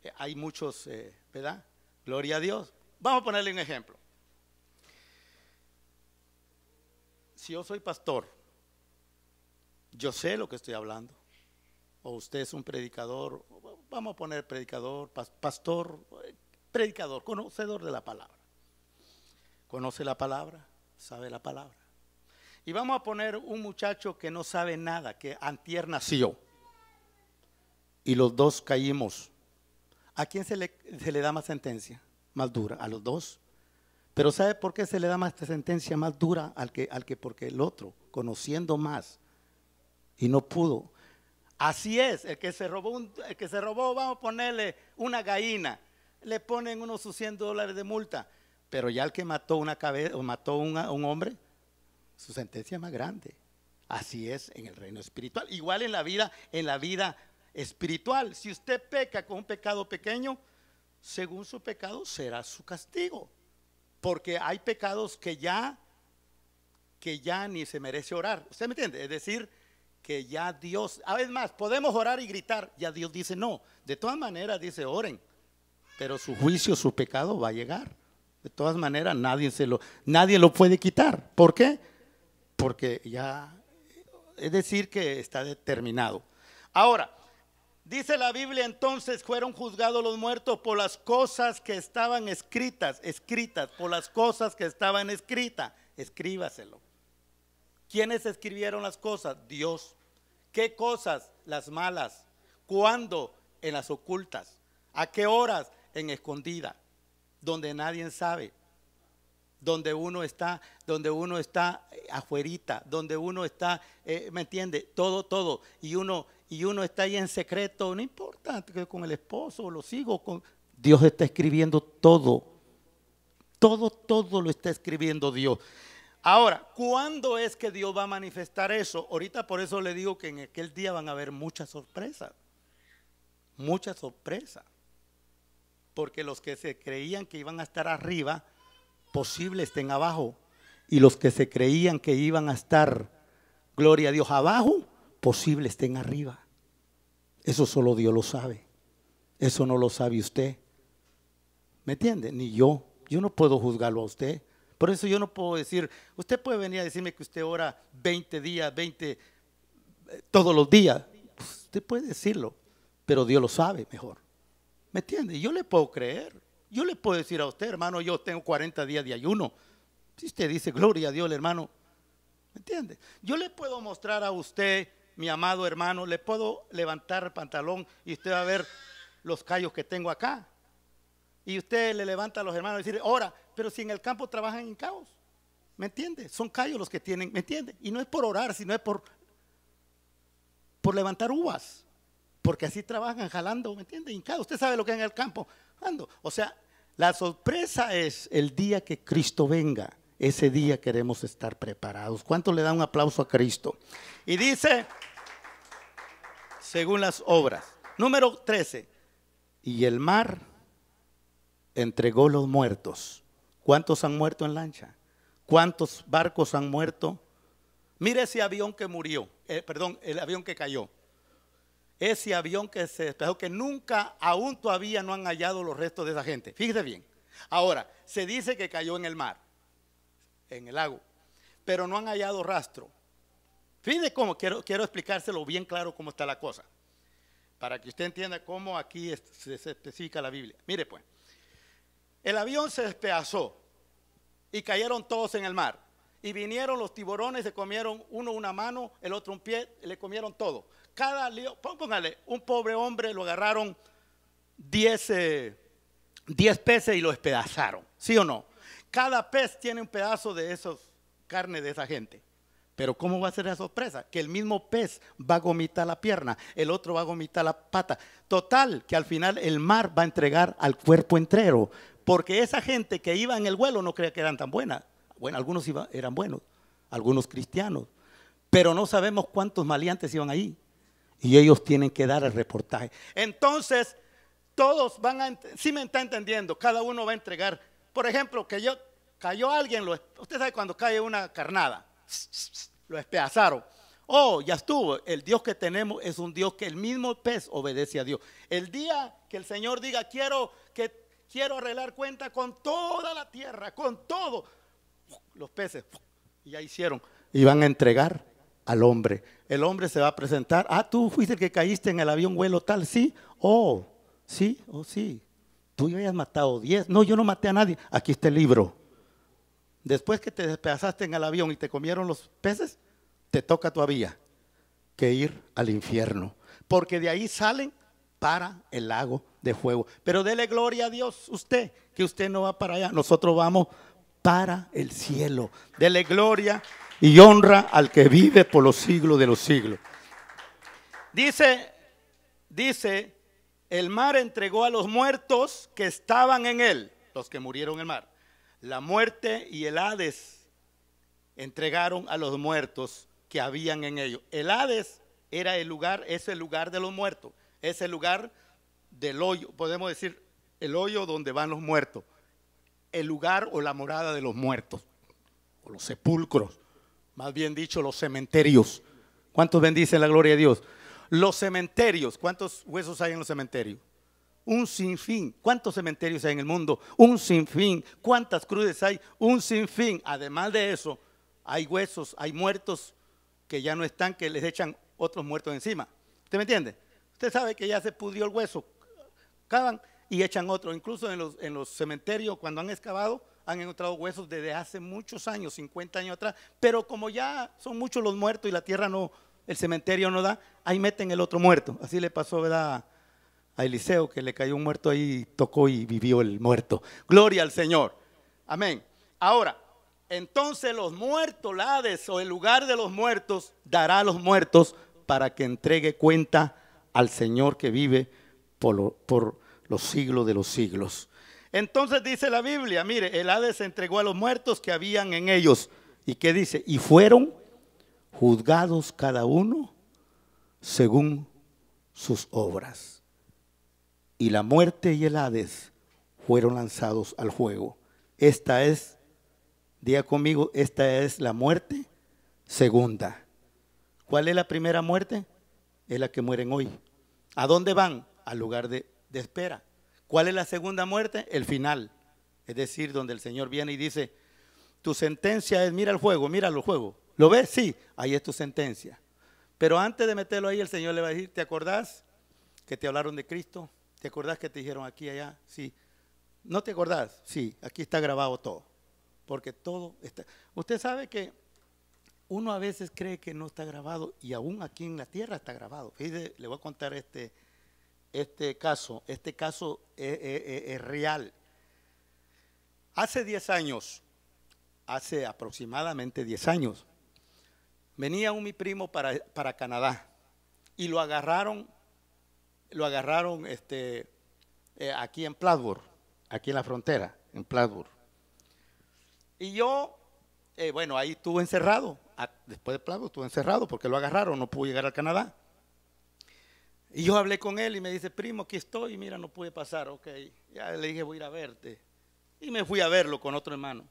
A: eh, hay muchos, eh, ¿verdad? Gloria a Dios. Vamos a ponerle un ejemplo. Si yo soy pastor, yo sé lo que estoy hablando, o usted es un predicador, Vamos a poner predicador, pastor, eh, predicador, conocedor de la palabra. Conoce la palabra, sabe la palabra. Y vamos a poner un muchacho que no sabe nada, que antier nació. Y los dos caímos. ¿A quién se le, se le da más sentencia? Más dura, a los dos. Pero ¿sabe por qué se le da más sentencia más dura al que, al que porque el otro, conociendo más y no pudo, Así es, el que se robó, que se robó vamos a ponerle una gallina, le ponen unos sus 100 dólares de multa, pero ya el que mató una cabeza o mató a un hombre, su sentencia es más grande. Así es en el reino espiritual, igual en la vida, en la vida espiritual. Si usted peca con un pecado pequeño, según su pecado será su castigo, porque hay pecados que ya que ya ni se merece orar. ¿Usted me entiende? Es decir, que ya Dios, a vez más, podemos orar y gritar, ya Dios dice no. De todas maneras dice, oren, pero su juicio, su pecado va a llegar. De todas maneras, nadie, se lo, nadie lo puede quitar. ¿Por qué? Porque ya, es decir, que está determinado. Ahora, dice la Biblia entonces, fueron juzgados los muertos por las cosas que estaban escritas, escritas, por las cosas que estaban escritas. Escríbaselo. ¿Quiénes escribieron las cosas? Dios. ¿Qué cosas? Las malas. ¿Cuándo? En las ocultas. ¿A qué horas? En escondida, donde nadie sabe. Donde uno está, donde uno está eh, afuerita, donde uno está, eh, ¿me entiende? Todo, todo. Y uno, y uno está ahí en secreto, no importa, con el esposo, los hijos, con... Dios está escribiendo todo. Todo, todo lo está escribiendo Dios. Ahora, ¿cuándo es que Dios va a manifestar eso? Ahorita por eso le digo que en aquel día van a haber muchas sorpresas. Muchas sorpresas. Porque los que se creían que iban a estar arriba, posible estén abajo. Y los que se creían que iban a estar, gloria a Dios, abajo, posible estén arriba. Eso solo Dios lo sabe. Eso no lo sabe usted. ¿Me entiende? Ni yo. Yo no puedo juzgarlo a usted. Por eso yo no puedo decir, usted puede venir a decirme que usted ora 20 días, 20, eh, todos los días. Pues, usted puede decirlo, pero Dios lo sabe mejor. ¿Me entiende? Yo le puedo creer. Yo le puedo decir a usted, hermano, yo tengo 40 días de ayuno. Si usted dice, gloria a Dios, hermano, ¿me entiende? Yo le puedo mostrar a usted, mi amado hermano, le puedo levantar el pantalón y usted va a ver los callos que tengo acá. Y usted le levanta a los hermanos y dice, ora, pero si en el campo trabajan en caos. ¿Me entiende? Son callos los que tienen, ¿me entiende? Y no es por orar, sino es por, por levantar uvas. Porque así trabajan jalando, ¿me entiende? caos, Usted sabe lo que es en el campo. Ando. O sea, la sorpresa es el día que Cristo venga. Ese día queremos estar preparados. ¿Cuánto le da un aplauso a Cristo? Y dice, según las obras. Número 13. Y el mar entregó los muertos. ¿Cuántos han muerto en lancha? ¿Cuántos barcos han muerto? Mire ese avión que murió, eh, perdón, el avión que cayó. Ese avión que se despejó, que nunca, aún todavía no han hallado los restos de esa gente. Fíjese bien. Ahora, se dice que cayó en el mar, en el lago, pero no han hallado rastro. Fíjese cómo, quiero, quiero explicárselo bien claro cómo está la cosa, para que usted entienda cómo aquí se especifica la Biblia. Mire pues, el avión se despedazó y cayeron todos en el mar. Y vinieron los tiburones, se comieron uno una mano, el otro un pie, le comieron todo. Cada lío, póngale, un pobre hombre lo agarraron 10 eh, peces y lo despedazaron, ¿sí o no? Cada pez tiene un pedazo de esos carne de esa gente. Pero ¿cómo va a ser la sorpresa? Que el mismo pez va a vomitar la pierna, el otro va a vomitar la pata. Total, que al final el mar va a entregar al cuerpo entero porque esa gente que iba en el vuelo no creía que eran tan buenas. Bueno, algunos eran buenos, algunos cristianos, pero no sabemos cuántos maleantes iban ahí. Y ellos tienen que dar el reportaje. Entonces, todos van a, si me está entendiendo, cada uno va a entregar. Por ejemplo, que yo, cayó alguien, usted sabe cuando cae una carnada, lo espedazaron. Oh, ya estuvo. El Dios que tenemos es un Dios que el mismo pez obedece a Dios. El día que el Señor diga, quiero que quiero arreglar cuenta con toda la tierra, con todo. Los peces, y ya hicieron. Y van a entregar al hombre. El hombre se va a presentar. Ah, tú fuiste el que caíste en el avión vuelo tal, sí. Oh, sí, oh, sí. Tú ya habías matado 10. No, yo no maté a nadie. Aquí está el libro. Después que te despedazaste en el avión y te comieron los peces, te toca todavía que ir al infierno. Porque de ahí salen para el lago de fuego. Pero dele gloria a Dios usted, que usted no va para allá, nosotros vamos para el cielo. Dele gloria y honra al que vive por los siglos de los siglos. Dice, dice, el mar entregó a los muertos que estaban en él, los que murieron en el mar. La muerte y el Hades entregaron a los muertos que habían en ellos. El Hades era el lugar, es el lugar de los muertos es el lugar del hoyo, podemos decir, el hoyo donde van los muertos, el lugar o la morada de los muertos, o los sepulcros, más bien dicho, los cementerios. ¿Cuántos bendicen la gloria de Dios? Los cementerios, ¿cuántos huesos hay en los cementerios? Un sinfín. ¿Cuántos cementerios hay en el mundo? Un sinfín. ¿Cuántas cruces hay? Un sinfín. Además de eso, hay huesos, hay muertos que ya no están, que les echan otros muertos encima. ¿Usted me entiende? sabe que ya se pudrió el hueso, cavan y echan otro. Incluso en los, cementerios, cuando han excavado, han encontrado huesos desde hace muchos años, 50 años atrás, pero como ya son muchos los muertos y la tierra no, el cementerio no da, ahí meten el otro muerto. Así le pasó, ¿verdad? A Eliseo, que le cayó un muerto ahí, tocó y vivió el muerto. Gloria al Señor. Amén. Ahora, entonces los muertos, Hades o el lugar de los muertos, dará a los muertos para que entregue cuenta al Señor que vive por, los siglos de los siglos. Entonces dice la Biblia, mire, el Hades entregó a los muertos que habían en ellos. ¿Y qué dice? Y fueron juzgados cada uno según sus obras. Y la muerte y el Hades fueron lanzados al juego. Esta es, diga conmigo, esta es la muerte segunda. ¿Cuál es la primera muerte? Es la que mueren hoy. ¿A dónde van? Al lugar de, espera. ¿Cuál es la segunda muerte? El final. Es decir, donde el Señor viene y dice, tu sentencia es, mira el juego, mira el fuego. ¿Lo ves? Sí, ahí es tu sentencia. Pero antes de meterlo ahí, el Señor le va a decir, ¿te acordás que te hablaron de Cristo? ¿Te acordás que te dijeron aquí, allá? Sí. ¿No te acordás? Sí, aquí está grabado todo. Porque todo está... Usted sabe que uno a veces cree que no está grabado y aún aquí en la tierra está grabado. Fíjate, le voy a contar este, este caso. Este caso e, e, e, es, real. Hace 10 años, hace aproximadamente 10 años, venía un mi primo para, para Canadá y lo agarraron, lo agarraron este, eh, aquí en Plattsburgh, aquí en la frontera, en Plattsburgh. Y yo, eh, bueno, ahí estuve encerrado después de Pablo estuve encerrado porque lo agarraron, no pude llegar al Canadá. Y yo hablé con él y me dice, primo, aquí estoy, mira, no pude pasar, ok. Ya le dije, voy a ir a verte. Y me fui a verlo con otro hermano,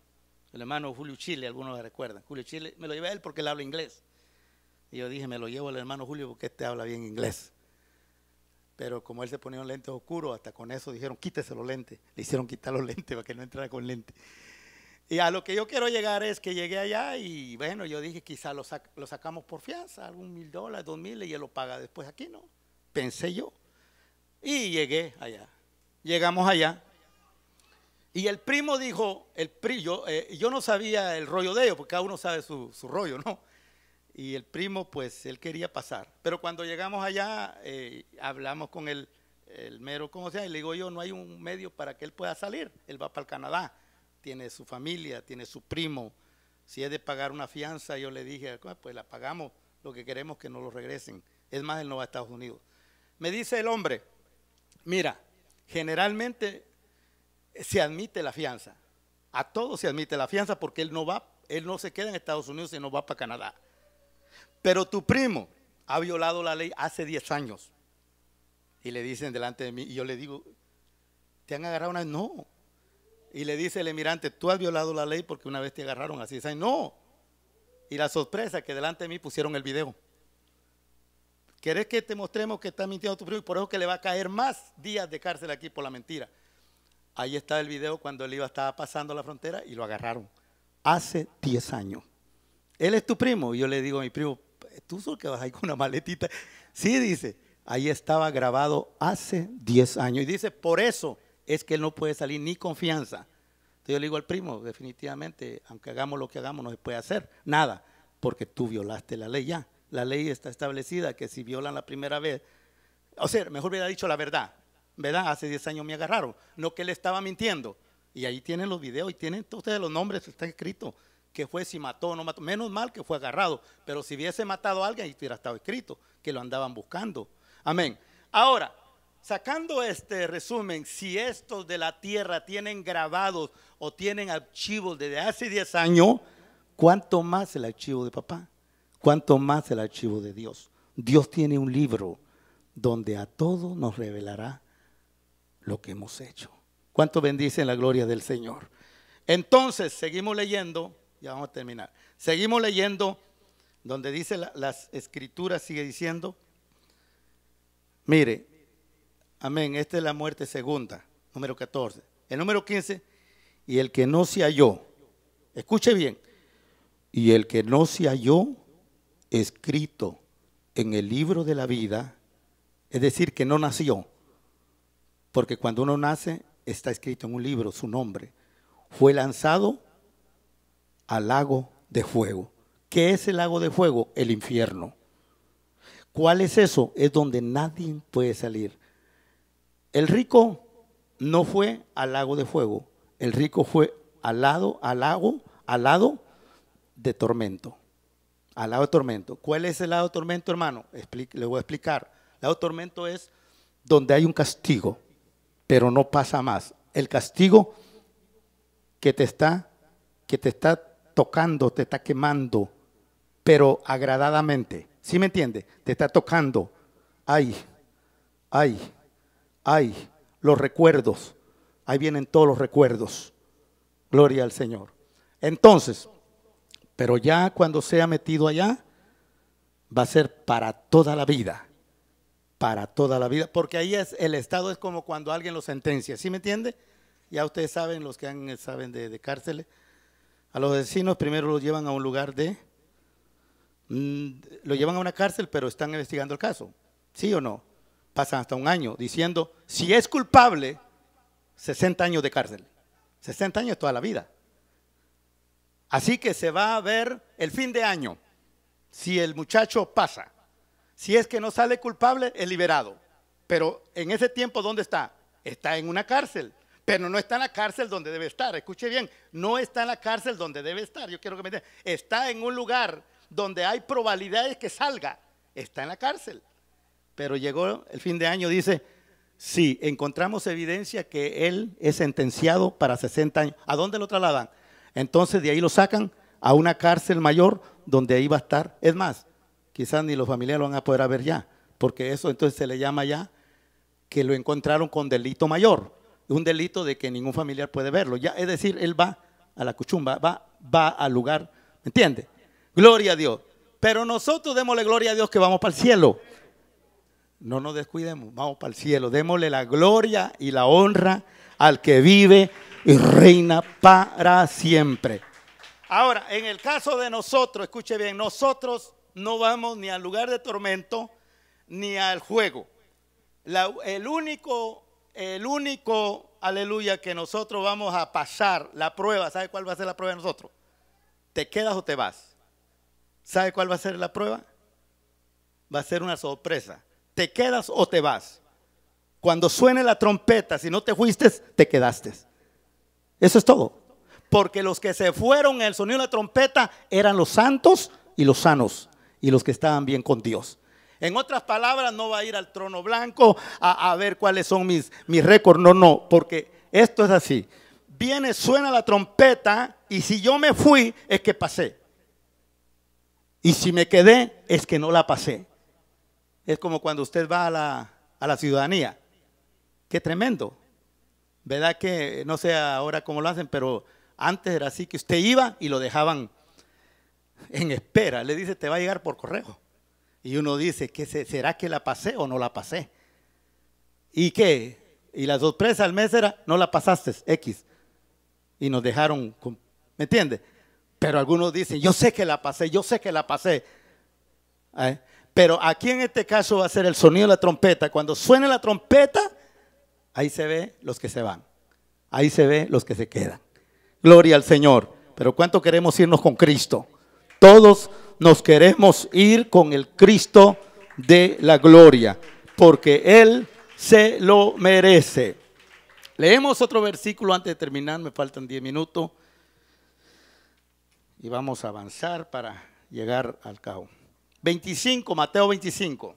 A: el hermano Julio Chile, algunos recuerdan. Julio Chile, me lo llevé a él porque él habla inglés. Y yo dije, me lo llevo al hermano Julio porque este habla bien inglés. Pero como él se ponía un lente oscuro, hasta con eso dijeron, quítese los lentes. Le hicieron quitar los [LAUGHS] lentes para que no entrara con lentes. Y a lo que yo quiero llegar es que llegué allá y bueno, yo dije quizá lo, sacamos por fianza, algún mil dólares, dos mil y él lo paga después aquí, ¿no? Pensé yo. Y llegué allá. Llegamos allá. Y el primo dijo, el pri, yo, eh, no sabía el rollo de ellos, porque cada uno sabe su, rollo, ¿no? Y el primo, pues, él quería pasar. Pero cuando llegamos allá, eh, hablamos con el, el mero, ¿cómo sea? Y le digo yo, no hay un medio para que él pueda salir, él va para el Canadá tiene su familia, tiene su primo. Si es de pagar una fianza, yo le dije, ah, pues la pagamos, lo que queremos que no lo regresen. Es más, él no va a Estados Unidos. Me dice el hombre, mira, generalmente se admite la fianza. A todos se admite la fianza porque él no va, él no se queda en Estados Unidos, no va para Canadá. Pero tu primo ha violado la ley hace 10 años. Y le dicen delante de mí, y yo le digo, ¿te han agarrado una vez? No, y le dice el emirante, tú has violado la ley porque una vez te agarraron así. Dice, no. Y la sorpresa que delante de mí pusieron el video. ¿Querés que te mostremos que está mintiendo tu primo? Y por eso que le va a caer más días de cárcel aquí por la mentira. Ahí está el video cuando él iba, estaba pasando la frontera y lo agarraron. Hace 10 años. Él es tu primo. Y yo le digo a mi primo, tú solo que vas ahí con una maletita. Sí, dice, ahí estaba grabado hace 10 años. Y dice, por eso es que él no puede salir ni confianza. Entonces yo le digo al primo, definitivamente, aunque hagamos lo que hagamos, no se puede hacer nada, porque tú violaste la ley ya. La ley está establecida que si violan la primera vez, o sea, mejor hubiera dicho la verdad, ¿verdad? Hace 10 años me agarraron, no que él estaba mintiendo. Y ahí tienen los videos y tienen todos ustedes los nombres, está escrito, que fue si mató o no mató. Menos mal que fue agarrado, pero si hubiese matado a alguien, ahí hubiera estado escrito, que lo andaban buscando. Amén. Ahora, sacando este resumen, si estos de la tierra tienen grabados o tienen archivos desde hace 10 años, ¿cuánto más el archivo de papá? ¿Cuánto más el archivo de Dios? Dios tiene un libro donde a todos nos revelará lo que hemos hecho. ¿Cuánto bendice la gloria del Señor? Entonces, seguimos leyendo, ya vamos a terminar. Seguimos leyendo donde dice las escrituras, sigue diciendo, mire, Amén. Esta es la muerte segunda, número 14. El número 15, y el que no se halló, escuche bien, y el que no se halló escrito en el libro de la vida, es decir, que no nació, porque cuando uno nace está escrito en un libro su nombre, fue lanzado al lago de fuego. ¿Qué es el lago de fuego? El infierno. ¿Cuál es eso? Es donde nadie puede salir. El rico no fue al lago de fuego, el rico fue al lado, al lago, al lado de tormento. Al lado de tormento. ¿Cuál es el lado de tormento, hermano? le voy a explicar. El lado de tormento es donde hay un castigo, pero no pasa más. El castigo que te está, que te está tocando, te está quemando, pero agradadamente. ¿Sí me entiende? Te está tocando. Ay, ay, Ay, los recuerdos. Ahí vienen todos los recuerdos. Gloria al Señor. Entonces, pero ya cuando sea metido allá, va a ser para toda la vida. Para toda la vida. Porque ahí es el Estado es como cuando alguien lo sentencia. ¿Sí me entiende? Ya ustedes saben, los que han, eh, saben de, cárceles. Eh, a los vecinos primero los llevan a un lugar mm, de... lo llevan a una cárcel, pero están investigando el caso. ¿Sí o no? pasan hasta un año, diciendo, si es culpable, 60 años de cárcel. 60 años toda la vida. Así que se va a ver el fin de año, si el muchacho pasa. Si es que no sale culpable, es liberado. Pero en ese tiempo, ¿dónde está? Está en una cárcel. Pero no está en la cárcel donde debe estar. Escuche bien, no está en la cárcel donde debe estar. Yo quiero que me digan, Está en un lugar donde hay probabilidades que salga. Está en la cárcel. Pero llegó el fin de año, dice, sí, encontramos evidencia que él es sentenciado para 60 años. ¿A dónde lo trasladan? Entonces de ahí lo sacan a una cárcel mayor donde ahí va a estar. Es más, quizás ni los familiares lo van a poder ver ya, porque eso entonces se le llama ya que lo encontraron con delito mayor, un delito de que ningún familiar puede verlo. Ya, es decir, él va a la cuchumba, va, va al lugar, ¿me entiende? Gloria a Dios. Pero nosotros démosle gloria a Dios que vamos para el cielo. No nos descuidemos, vamos para el cielo. Démosle la gloria y la honra al que vive y reina para siempre. Ahora, en el caso de nosotros, escuche bien, nosotros no vamos ni al lugar de tormento ni al juego. el único, el único, aleluya, que nosotros vamos a pasar la prueba, ¿sabe cuál va a ser la prueba de nosotros? ¿Te quedas o te vas? ¿Sabe cuál va a ser la prueba? Va a ser una sorpresa. ¿Te quedas o te vas? Cuando suene la trompeta, si no te fuiste, te quedaste. Eso es todo. Porque los que se fueron en el sonido de la trompeta eran los santos y los sanos y los que estaban bien con Dios. En otras palabras, no va a ir al trono blanco a, ver cuáles son mis, mis récords. No, no, porque esto es así. Viene, suena la trompeta y si yo me fui es que pasé. Y si me quedé es que no la pasé es como cuando usted va a la, ciudadanía. Qué tremendo. ¿Verdad que no sé ahora cómo lo hacen, pero antes era así que usted iba y lo dejaban en espera. Le dice, te va a llegar por correo. Y uno dice, ¿qué ¿será que la pasé o no la pasé? ¿Y qué? Y la sorpresa al mes era, no la pasaste, X. Y nos dejaron, ¿me entiende? Pero algunos dicen, yo sé que la pasé, yo sé que la pasé. ¿Eh? Pero aquí en este caso va a ser el sonido de la trompeta. Cuando suene la trompeta, ahí se ve los que se van. Ahí se ve los que se quedan. Gloria al Señor. Pero ¿cuánto queremos irnos con Cristo? Todos nos queremos ir con el Cristo de la gloria, porque Él se lo merece. Leemos otro versículo antes de terminar, me faltan 10 minutos. Y vamos a avanzar para llegar al cabo. 25, Mateo 25.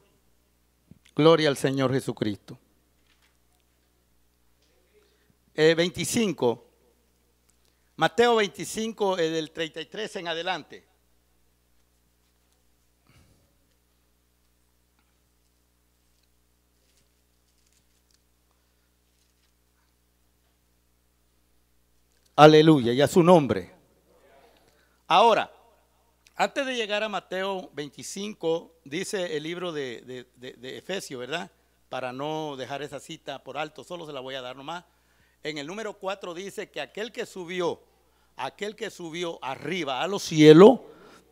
A: Gloria al Señor Jesucristo. Eh, 25. Mateo 25, eh, del 33 en adelante. Aleluya, y a su nombre. Ahora, antes de llegar a Mateo 25, dice el libro de, Efesio, ¿verdad? Para no dejar esa cita por alto, solo se la voy a dar nomás. En el número 4 dice que aquel que subió, aquel que subió arriba a los cielos,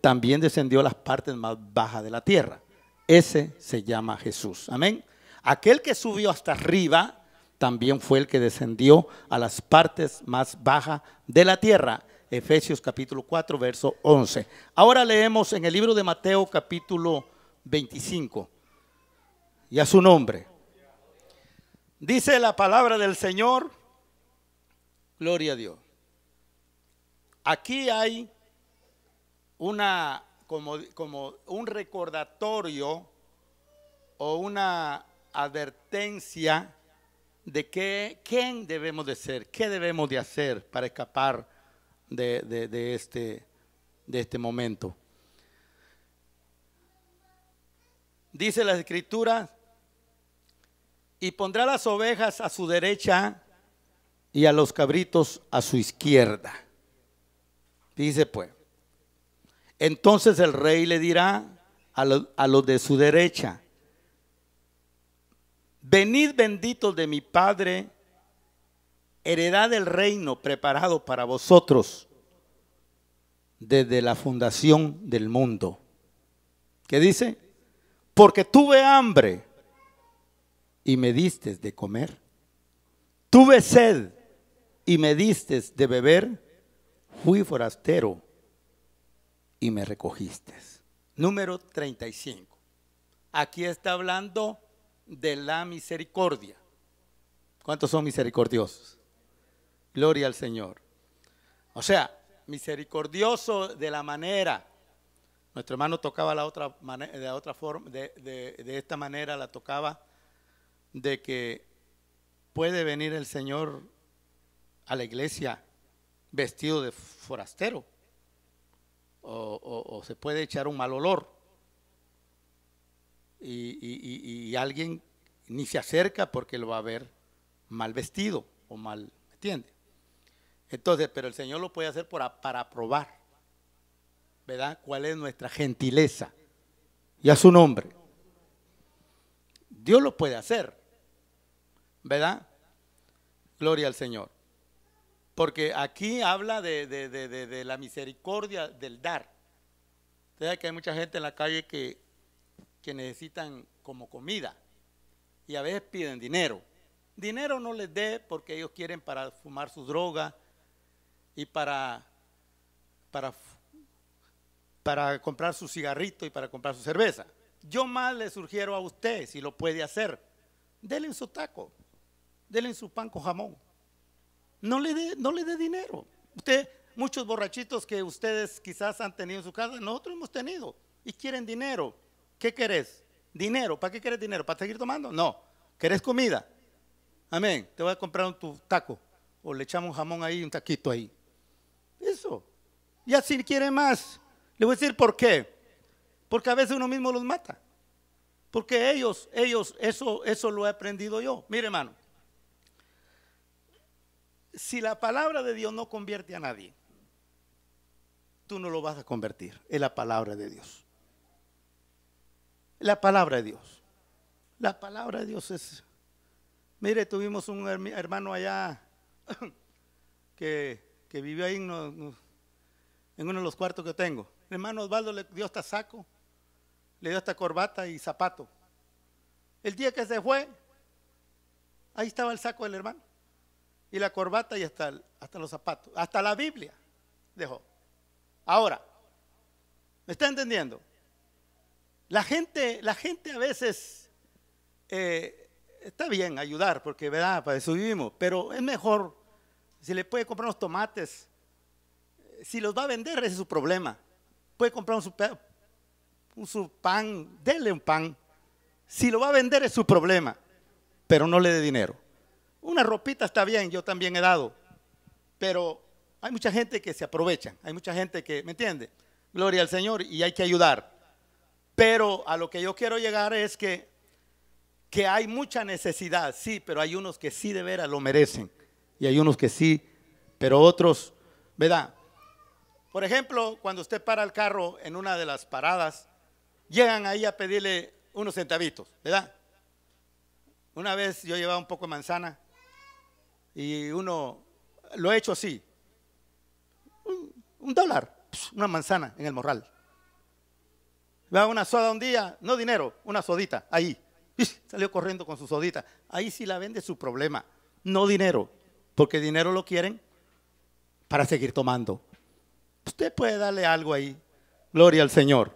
A: también descendió a las partes más bajas de la tierra. Ese se llama Jesús. Amén. Aquel que subió hasta arriba, también fue el que descendió a las partes más bajas de la tierra. Efesios capítulo 4, verso 11. Ahora leemos en el libro de Mateo capítulo 25 y a su nombre. Dice la palabra del Señor, gloria a Dios. Aquí hay una, como, un recordatorio o una advertencia de que, quién debemos de ser, qué debemos de hacer para escapar de, este, de este momento. Dice la escritura, y pondrá las ovejas a su derecha y a los cabritos a su izquierda. Dice pues, entonces el rey le dirá a los, a los de su derecha, venid benditos de mi Padre, heredad del reino preparado para vosotros desde la fundación del mundo. ¿Qué dice? Porque tuve hambre y me diste de comer. Tuve sed y me diste de beber. Fui forastero y me recogiste. Número 35. Aquí está hablando de la misericordia. ¿Cuántos son misericordiosos? Gloria al Señor. O sea, misericordioso de la manera. Nuestro hermano tocaba la otra manera, de otra forma, de, esta manera la tocaba, de que puede venir el Señor a la iglesia vestido de forastero. O, se puede echar un mal olor. Y, y, alguien ni se acerca porque lo va a ver mal vestido o mal, ¿me entonces, pero el Señor lo puede hacer para, para probar, ¿verdad? ¿Cuál es nuestra gentileza? Y a su nombre. Dios lo puede hacer, ¿verdad? Gloria al Señor. Porque aquí habla de, la misericordia del dar. Ustedes que hay mucha gente en la calle que, que necesitan como comida y a veces piden dinero. Dinero no les dé porque ellos quieren para fumar su droga y para, para, para comprar su cigarrito y para comprar su cerveza. Yo más le sugiero a usted, si lo puede hacer, denle su taco, denle su pan con jamón. No le dé no le dé dinero. Usted, muchos borrachitos que ustedes quizás han tenido en su casa, nosotros hemos tenido y quieren dinero. ¿Qué querés? Dinero. ¿Para qué querés dinero? ¿Para seguir tomando? No. ¿Querés comida? Amén. Te voy a comprar un tu taco. O le echamos un jamón ahí, un taquito ahí. Eso. Y así quiere más. Le voy a decir por qué. Porque a veces uno mismo los mata. Porque ellos, ellos, eso, eso lo he aprendido yo. Mire, hermano. Si la palabra de Dios no convierte a nadie, tú no lo vas a convertir. Es la palabra de Dios. La palabra de Dios. La palabra de Dios es. Mire, tuvimos un hermano allá [COUGHS] que que vivió ahí en, uno de los cuartos que tengo. El hermano Osvaldo le dio hasta saco, le dio hasta corbata y zapato. El día que se fue, ahí estaba el saco del hermano. Y la corbata y hasta, hasta los zapatos. Hasta la Biblia dejó. Ahora, ¿me está entendiendo? La gente, la gente a veces eh, está bien ayudar, porque verdad, para eso vivimos, pero es mejor si le puede comprar unos tomates, si los va a vender, ese es su problema. Puede comprar un, su pan, dele un pan. Si lo va a vender es su problema, pero no le dé dinero. Una ropita está bien, yo también he dado, pero hay mucha gente que se aprovecha, hay mucha gente que, ¿me entiende? Gloria al Señor y hay que ayudar. Pero a lo que yo quiero llegar es que, que hay mucha necesidad, sí, pero hay unos que sí de veras lo merecen y hay unos que sí, pero otros, ¿verdad? Por ejemplo, cuando usted para el carro en una de las paradas, llegan ahí a pedirle unos centavitos, ¿verdad? Una vez yo llevaba un poco de manzana y uno, lo he hecho así, un, dólar, una manzana en el morral. Va una soda un día, no dinero, una sodita, ahí. [LAUGHS] Salió corriendo con su sodita. Ahí sí la vende su problema, no dinero. Porque dinero lo quieren para seguir tomando. Usted puede darle algo ahí. Gloria al Señor.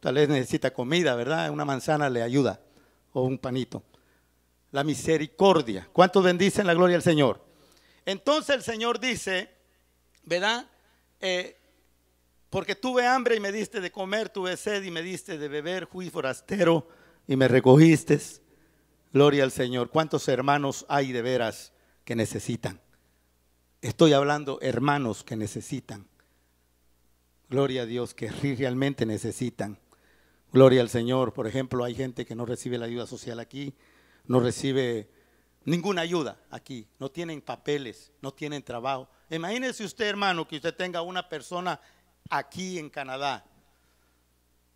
A: Tal vez necesita comida, ¿verdad? Una manzana le ayuda. O un panito. La misericordia. ¿Cuántos bendicen la gloria al Señor? Entonces el Señor dice, ¿verdad? Eh, porque tuve hambre y me diste de comer, tuve sed y me diste de beber, fui forastero y me recogiste. Gloria al Señor. ¿Cuántos hermanos hay de veras que necesitan. Estoy hablando hermanos que necesitan. Gloria a Dios, que realmente necesitan. Gloria al Señor. Por ejemplo, hay gente que no recibe la ayuda social aquí, no recibe ninguna ayuda aquí, no tienen papeles, no tienen trabajo. Imagínese usted, hermano, que usted tenga una persona aquí en Canadá.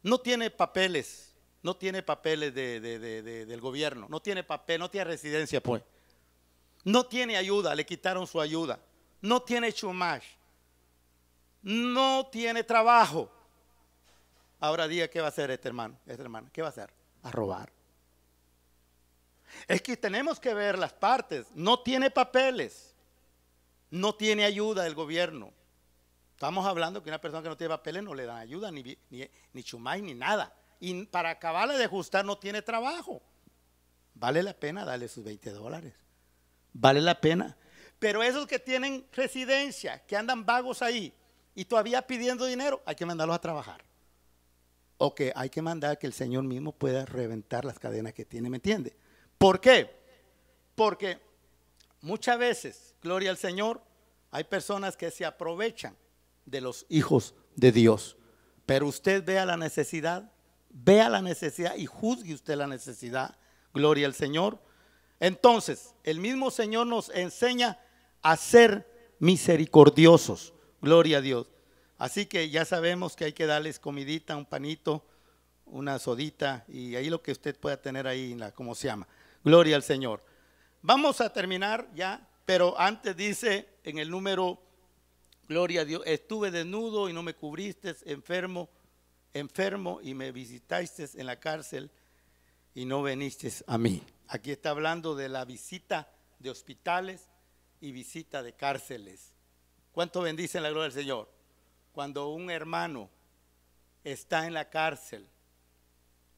A: No tiene papeles, no tiene papeles del gobierno, no tiene papel, no tiene residencia, pues. No tiene ayuda, le quitaron su ayuda. No tiene chumash. No tiene trabajo. Ahora diga qué va a hacer este hermano, este hermano, ¿qué va a hacer? A robar. Es que tenemos que ver las partes. No tiene papeles. No tiene ayuda del gobierno. Estamos hablando que una persona que no tiene papeles no le dan ayuda, ni, ni, ni nada. Y para acabarle de ajustar no tiene trabajo. Vale la pena darle sus 20 dólares vale la pena. Pero esos que tienen residencia, que andan vagos ahí y todavía pidiendo dinero, hay que mandarlos a trabajar. O que hay que mandar que el Señor mismo pueda reventar las cadenas que tiene, ¿me entiende? ¿Por qué? Porque muchas veces, gloria al Señor, hay personas que se aprovechan de los hijos de Dios. Pero usted vea la necesidad, vea la necesidad y juzgue usted la necesidad, gloria al Señor, entonces, el mismo Señor nos enseña a ser misericordiosos. Gloria a Dios. Así que ya sabemos que hay que darles comidita, un panito, una sodita y ahí lo que usted pueda tener ahí, en la, como se llama. Gloria al Señor. Vamos a terminar ya, pero antes dice en el número, gloria a Dios, estuve desnudo y no me cubriste, enfermo, enfermo y me visitaste en la cárcel y no viniste a mí. Aquí está hablando de la visita de hospitales y visita de cárceles. ¿Cuánto bendice la gloria del Señor? Cuando un hermano está en la cárcel,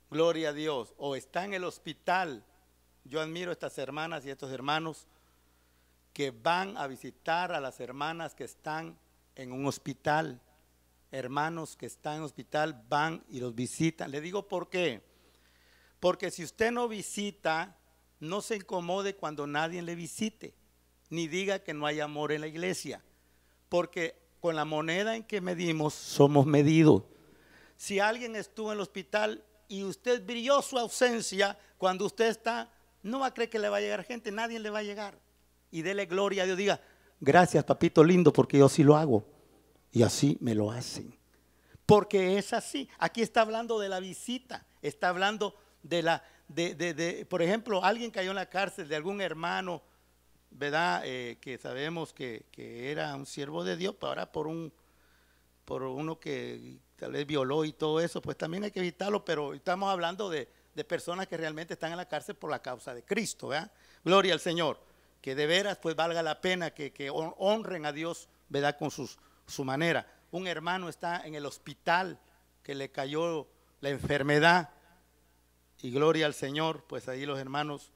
A: gloria a Dios, o está en el hospital, yo admiro a estas hermanas y a estos hermanos que van a visitar a las hermanas que están en un hospital. Hermanos que están en hospital van y los visitan. Le digo por qué. Porque si usted no visita, no se incomode cuando nadie le visite, ni diga que no hay amor en la iglesia, porque con la moneda en que medimos somos medidos. Si alguien estuvo en el hospital y usted brilló su ausencia cuando usted está, no va a creer que le va a llegar gente, nadie le va a llegar. Y dele gloria a Dios, diga, gracias papito lindo porque yo sí lo hago. Y así me lo hacen. Porque es así. Aquí está hablando de la visita, está hablando de la de, de, de, por ejemplo, alguien cayó en la cárcel de algún hermano, ¿verdad? Eh, que sabemos que, era un siervo de Dios, pero pues ahora por, un, por uno que tal vez violó y todo eso, pues también hay que evitarlo, pero estamos hablando de, personas que realmente están en la cárcel por la causa de Cristo, ¿verdad? Gloria al Señor, que de veras pues valga la pena que, honren a Dios, ¿verdad? Con sus, su manera. Un hermano está en el hospital que le cayó la enfermedad y gloria al Señor, pues ahí los hermanos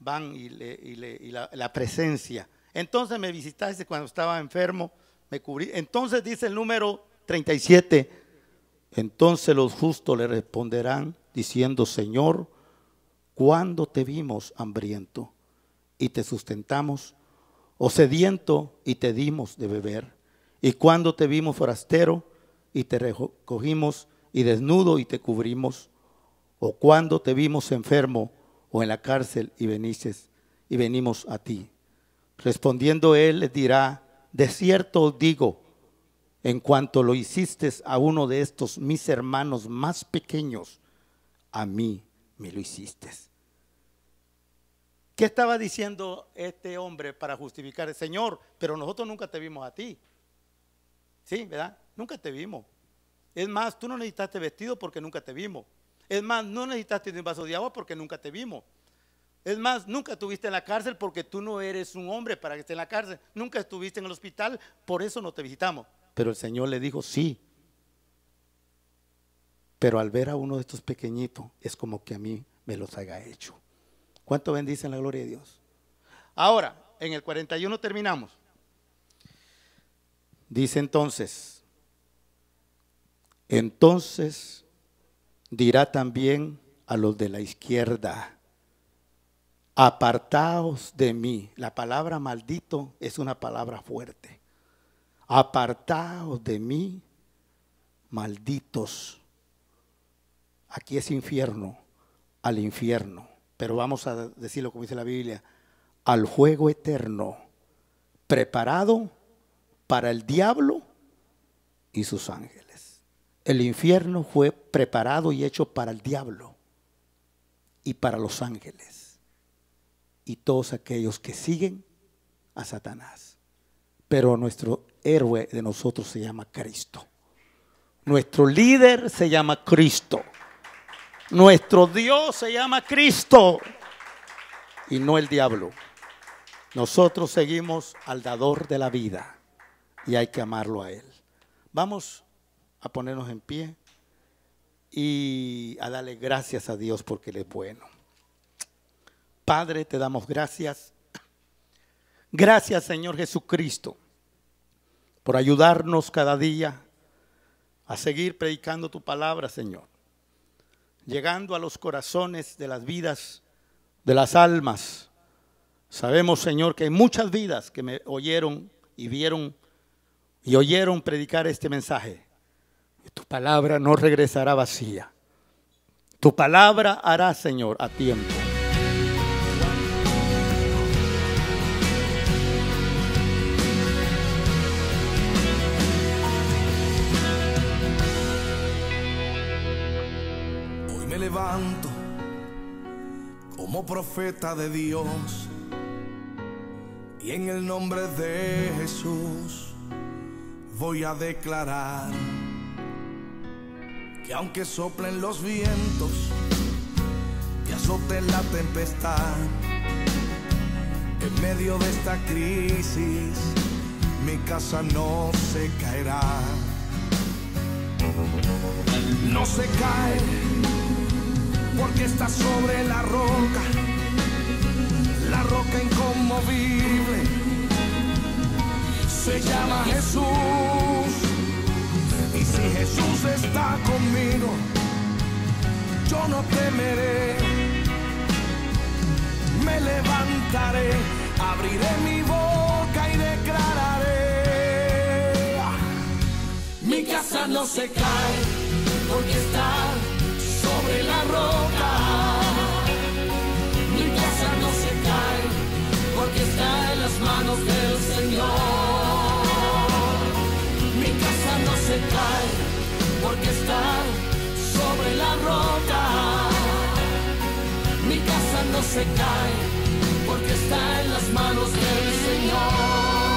A: van y, la, la, presencia. Entonces me visitaste cuando estaba enfermo, me cubrí. Entonces dice el número 37, entonces los justos le responderán diciendo, Señor, ¿cuándo te vimos hambriento y te sustentamos? ¿O sediento y te dimos de beber? ¿Y cuándo te vimos forastero y te recogimos y desnudo y te cubrimos? o cuando te vimos enfermo o en la cárcel y venices y venimos a ti. Respondiendo él les dirá, de cierto os digo, en cuanto lo hiciste a uno de estos mis hermanos más pequeños, a mí me lo hiciste. ¿Qué estaba diciendo este hombre para justificar? Señor, pero nosotros nunca te vimos a ti. Sí, ¿verdad? Nunca te vimos. Es más, tú no necesitaste vestido porque nunca te vimos. Es más, no necesitaste tener un vaso de agua porque nunca te vimos. Es más, nunca estuviste en la cárcel porque tú no eres un hombre para que esté en la cárcel. Nunca estuviste en el hospital, por eso no te visitamos. Pero el Señor le dijo, sí. Pero al ver a uno de estos pequeñitos, es como que a mí me los haya hecho. ¿Cuánto en la gloria de Dios? Ahora, en el 41 terminamos. Dice entonces, entonces dirá también a los de la izquierda, apartaos de mí. La palabra maldito es una palabra fuerte. Apartaos de mí, malditos. Aquí es infierno, al infierno. Pero vamos a decirlo como dice la Biblia, al juego eterno, preparado para el diablo y sus ángeles. El infierno fue preparado y hecho para el diablo y para los ángeles y todos aquellos que siguen a Satanás. Pero nuestro héroe de nosotros se llama Cristo. Nuestro líder se llama Cristo. Nuestro Dios se llama Cristo y no el diablo. Nosotros seguimos al dador de la vida y hay que amarlo a él. Vamos a ponernos en pie y a darle gracias a Dios porque Él es bueno. Padre, te damos gracias. Gracias Señor Jesucristo por ayudarnos cada día a seguir predicando tu palabra, Señor, llegando a los corazones de las vidas, de las almas. Sabemos, Señor, que hay muchas vidas que me oyeron y vieron y oyeron predicar este mensaje tu palabra no regresará vacía. Tu palabra hará, Señor, a tiempo.
B: Hoy me levanto como profeta de Dios y en el nombre de Jesús voy a declarar que aunque soplen los vientos y azote la tempestad, en medio de esta crisis mi casa no se caerá. No se cae porque está sobre la roca, la roca inconmovible. Se llama Jesús si Jesús está conmigo, yo no temeré. Me levantaré, abriré mi boca y declararé. Mi casa no se cae porque está sobre la roca. Mi casa no se cae porque está en las manos del Señor se cae porque está sobre la roca. Mi casa no se cae porque está en las manos del Señor.